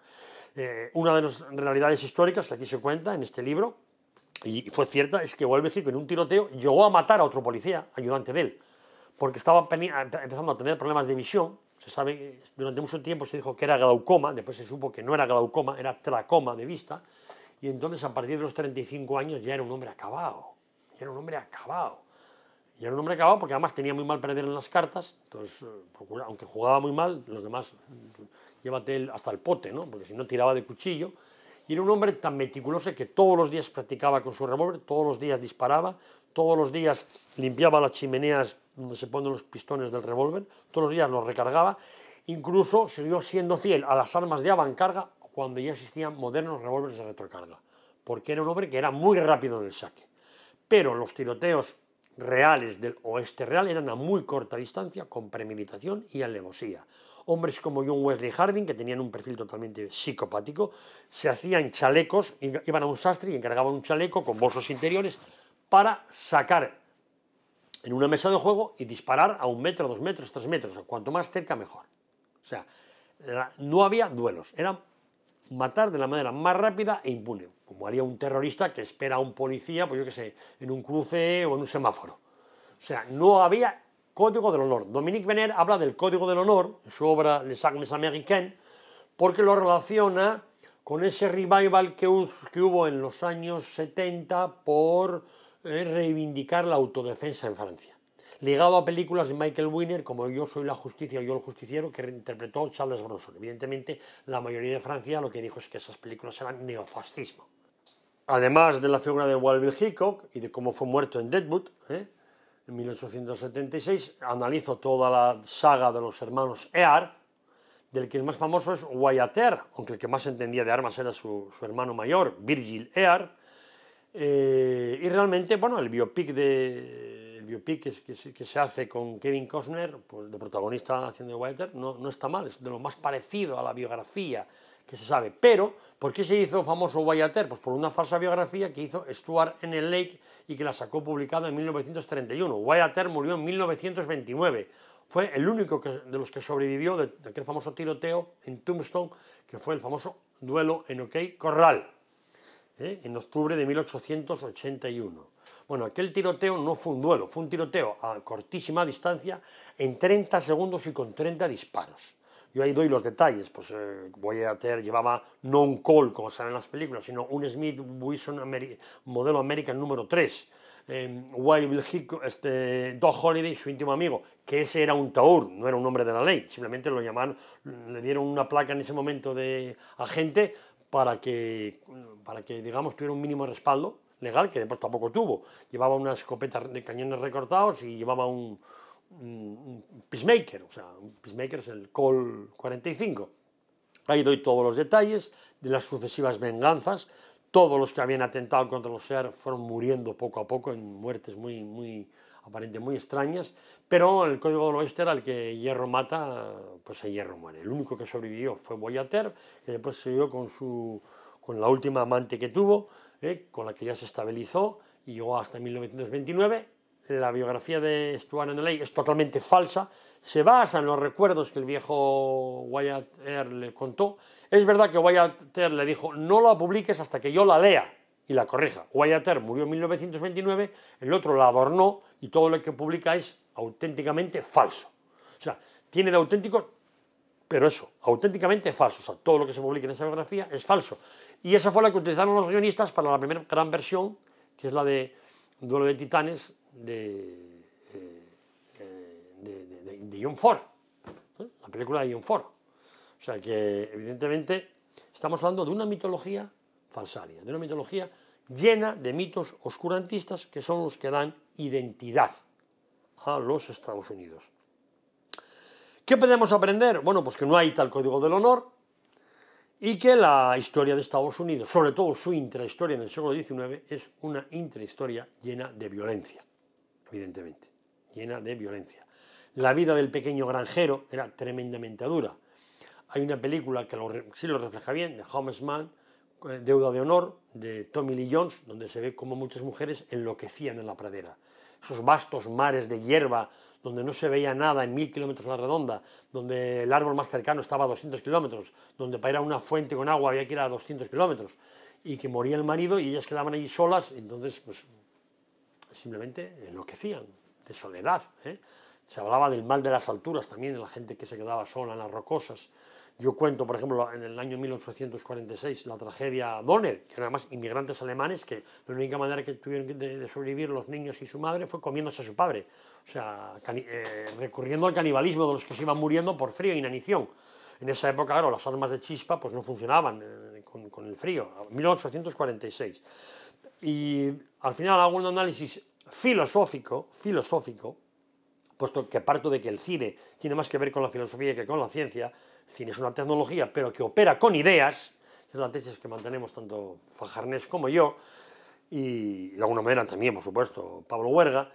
Eh, una de las realidades históricas que aquí se cuenta en este libro, y fue cierta, es que Huelvil Hico en un tiroteo llegó a matar a otro policía, ayudante de él porque estaba empezando a tener problemas de visión. Se sabe, durante mucho tiempo se dijo que era glaucoma, después se supo que no era glaucoma, era tracoma de vista, y entonces a partir de los 35 años ya era un hombre acabado, ya era un hombre acabado. ya era un hombre acabado porque además tenía muy mal perder en las cartas, entonces, eh, aunque jugaba muy mal, los demás, llévate hasta el pote, ¿no? porque si no tiraba de cuchillo. Y era un hombre tan meticuloso que todos los días practicaba con su revólver, todos los días disparaba, todos los días limpiaba las chimeneas donde se ponen los pistones del revólver, todos los días los recargaba, incluso siguió siendo fiel a las armas de avancarga cuando ya existían modernos revólveres de retrocarga, porque era un hombre que era muy rápido en el saque. Pero los tiroteos reales del oeste real eran a muy corta distancia, con premeditación y alevosía. Hombres como John Wesley Harding, que tenían un perfil totalmente psicopático, se hacían chalecos, iban a un sastre y encargaban un chaleco con bolsos interiores para sacar en una mesa de juego y disparar a un metro, dos metros, tres metros. cuanto más cerca, mejor. O sea, no había duelos. Era matar de la manera más rápida e impune, como haría un terrorista que espera a un policía, pues yo qué sé, en un cruce o en un semáforo. O sea, no había código del honor. Dominique Vener habla del código del honor en su obra Les Agnes américains porque lo relaciona con ese revival que hubo en los años 70 por es reivindicar la autodefensa en Francia. Ligado a películas de Michael Winner como Yo soy la justicia, yo el justiciero, que interpretó Charles Bronson. Evidentemente, la mayoría de Francia lo que dijo es que esas películas eran neofascismo. Además de la figura de Walville Hickok y de cómo fue muerto en Deadwood, ¿eh? en 1876, analizo toda la saga de los hermanos Ear, del que el más famoso es Wyatt Ear, aunque el que más entendía de armas era su, hermano mayor, Virgil Ear, eh, y realmente, bueno, el biopic, de, el biopic que, se hace con Kevin Costner, pues de protagonista haciendo de Walter, no, no está mal, es de lo más parecido a la biografía que se sabe. Pero, ¿por qué se hizo famoso Wyatt Pues por una falsa biografía que hizo Stuart el Lake y que la sacó publicada en 1931. Wyatt murió en 1929. Fue el único de los que sobrevivió de, de, aquel famoso tiroteo en Tombstone, que fue el famoso duelo en OK Corral. ¿eh? en octubre de 1881. Bueno, aquel tiroteo no fue un duelo, fue un tiroteo a cortísima distancia en 30 segundos y con 30 disparos. Yo ahí doy los detalles, pues eh, voy a tener, llevaba no un Cole, como en las películas, sino un Smith Wilson modelo American número 3, eh, Hick, este, Doc Holiday, su íntimo amigo, que ese era un taur, no era un hombre de la ley, simplemente lo llamaron, le dieron una placa en ese momento de agente, para que, para que digamos, tuviera un mínimo respaldo legal, que por tampoco tuvo. Llevaba una escopeta de cañones recortados y llevaba un, Peacemaker, o sea, un Peacemaker es el Col 45. Ahí doy todos los detalles de las sucesivas venganzas. Todos los que habían atentado contra los SER fueron muriendo poco a poco en muertes muy, muy, aparentemente muy extrañas, pero el código de era al que hierro mata, pues el hierro muere. El único que sobrevivió fue Boyater, que después siguió con, su, con la última amante que tuvo, eh, con la que ya se estabilizó y llegó hasta 1929. La biografía de Stuart Ley es totalmente falsa, se basa en los recuerdos que el viejo Wyatt le contó. Es verdad que Wyatt le dijo, no la publiques hasta que yo la lea y la corrija. Guayater murió en 1929, el otro la adornó y todo lo que publica es auténticamente falso. O sea, tiene de auténtico, pero eso, auténticamente falso. O sea, todo lo que se publica en esa biografía es falso. Y esa fue la que utilizaron los guionistas para la primera gran versión, que es la de Duelo de Titanes de, eh, eh, de, John Ford, ¿eh? la película de John Ford. O sea que, evidentemente, estamos hablando de una mitología falsaria, de una mitología llena de mitos oscurantistas que son los que dan identidad a los Estados Unidos. ¿Qué podemos aprender? Bueno, pues que no hay tal código del honor y que la historia de Estados Unidos, sobre todo su intrahistoria en el siglo XIX, es una intrahistoria llena de violencia, evidentemente, llena de violencia. La vida del pequeño granjero era tremendamente dura. Hay una película que sí lo refleja bien, de Homesman, Mann, eh, Deuda de Honor de Tommy Lee Jones, donde se ve cómo muchas mujeres enloquecían en la pradera. Esos vastos mares de hierba donde no se veía nada en mil kilómetros a la redonda, donde el árbol más cercano estaba a 200 kilómetros, donde para ir a una fuente con agua había que ir a 200 kilómetros, y que moría el marido y ellas quedaban allí solas, entonces pues simplemente enloquecían de soledad. ¿eh? Se hablaba del mal de las alturas también, de la gente que se quedaba sola en las rocosas. Yo cuento, por ejemplo, en el año 1846 la tragedia Donner, que eran además inmigrantes alemanes que la única manera que tuvieron de, sobrevivir los niños y su madre fue comiéndose a su padre, o sea, eh, recurriendo al canibalismo de los que se iban muriendo por frío e inanición. En esa época, claro, las armas de chispa pues no funcionaban eh, con, el frío, 1846. Y al final hago un análisis filosófico, filosófico, puesto que parto de que el cine tiene más que ver con la filosofía que con la ciencia, el cine es una tecnología, pero que opera con ideas, que es la tesis que mantenemos tanto Fajarnés como yo, y de alguna manera también, por supuesto, Pablo Huerga,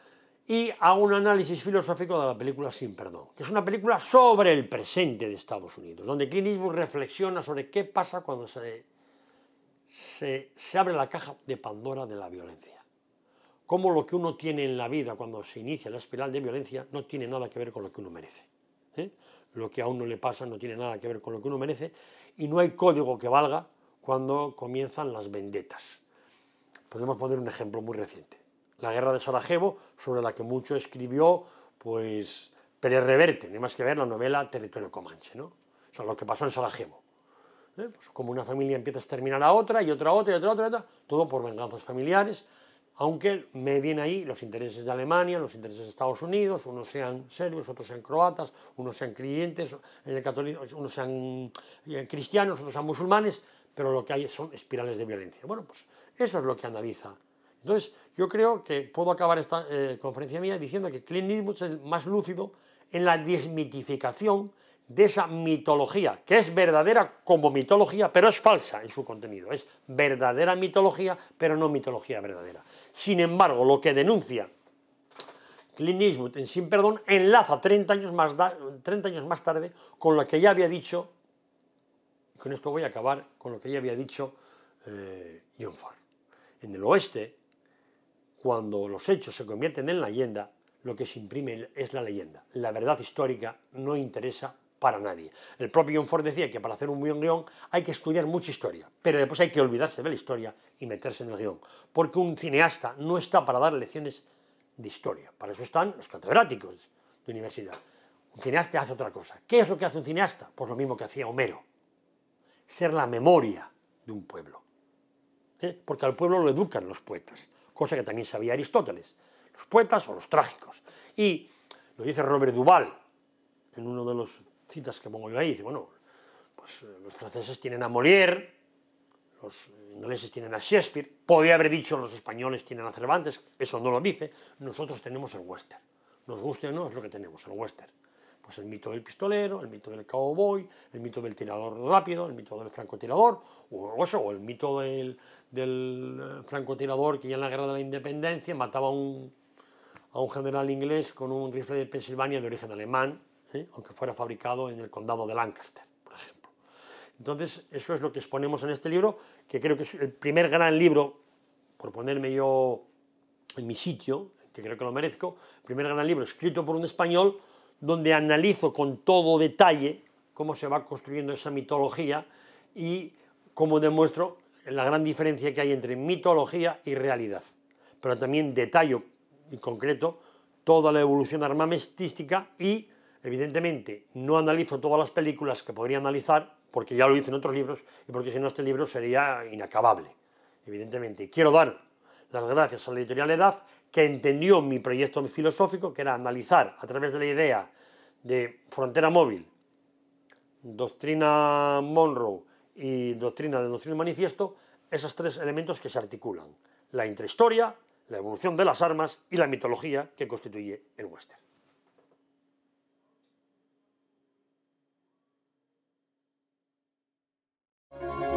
y hago un análisis filosófico de la película Sin Perdón, que es una película sobre el presente de Estados Unidos, donde Clint Eastwood reflexiona sobre qué pasa cuando se, se abre la caja de Pandora de la violencia cómo lo que uno tiene en la vida cuando se inicia la espiral de violencia no tiene nada que ver con lo que uno merece. ¿eh? Lo que a uno le pasa no tiene nada que ver con lo que uno merece y no hay código que valga cuando comienzan las vendetas. Podemos poner un ejemplo muy reciente. La guerra de Sarajevo, sobre la que mucho escribió pues, Pérez Reverte, ni más que ver la novela Territorio Comanche. ¿no? O sea, lo que pasó en Sarajevo. ¿eh? Pues como una familia empieza a exterminar a otra y otra, otra y otra, otra, otra, todo por venganzas familiares, aunque me vienen ahí los intereses de Alemania, los intereses de Estados Unidos, unos sean serbios, otros sean croatas, unos sean creyentes, eh, sean eh, cristianos, otros sean musulmanes, pero lo que hay son espirales de violencia. Bueno, pues eso es lo que analiza. Entonces, yo creo que puedo acabar esta eh, conferencia mía diciendo que Clint es más lúcido en la desmitificación de esa mitología, que es verdadera como mitología, pero es falsa en su contenido. Es verdadera mitología, pero no mitología verdadera. Sin embargo, lo que denuncia Clint en Sin Perdón enlaza 30 años más, 30 años más tarde con lo que ya había dicho, y con esto voy a acabar, con lo que ya había dicho eh, John Farr. En el oeste, cuando los hechos se convierten en leyenda, lo que se imprime es la leyenda. La verdad histórica no interesa para nadie. El propio John Ford decía que para hacer un buen guión hay que estudiar mucha historia, pero después hay que olvidarse de la historia y meterse en el guión, porque un cineasta no está para dar lecciones de historia, para eso están los catedráticos de universidad. Un cineasta hace otra cosa. ¿Qué es lo que hace un cineasta? Pues lo mismo que hacía Homero, ser la memoria de un pueblo, ¿eh? porque al pueblo lo educan los poetas, cosa que también sabía Aristóteles, los poetas o los trágicos. Y lo dice Robert Duval en uno de los citas que pongo yo ahí, dice, bueno, pues eh, los franceses tienen a Molière, los ingleses tienen a Shakespeare, podría haber dicho los españoles tienen a Cervantes, eso no lo dice, nosotros tenemos el western, nos guste o no es lo que tenemos, el western. Pues el mito del pistolero, el mito del cowboy, el mito del tirador rápido, el mito del francotirador, o, el mito del, eh, francotirador que ya en la guerra de la independencia mataba a un, a un general inglés con un rifle de Pensilvania de origen alemán, ¿eh? aunque fuera fabricado en el condado de Lancaster, por ejemplo. Entonces, eso es lo que exponemos en este libro, que creo que es el primer gran libro, por ponerme yo en mi sitio, que creo que lo merezco, primer gran libro escrito por un español, donde analizo con todo detalle cómo se va construyendo esa mitología y cómo demuestro la gran diferencia que hay entre mitología y realidad. Pero también detallo y concreto toda la evolución armamentística y Evidentemente, no analizo todas las películas que podría analizar, porque ya lo hice en otros libros, y porque si no este libro sería inacabable. Evidentemente, quiero dar las gracias a la editorial EDAF, que entendió mi proyecto filosófico, que era analizar a través de la idea de frontera móvil, doctrina Monroe y doctrina de doctrina manifiesto, esos tres elementos que se articulan, la intrahistoria, la evolución de las armas y la mitología que constituye el western. thank you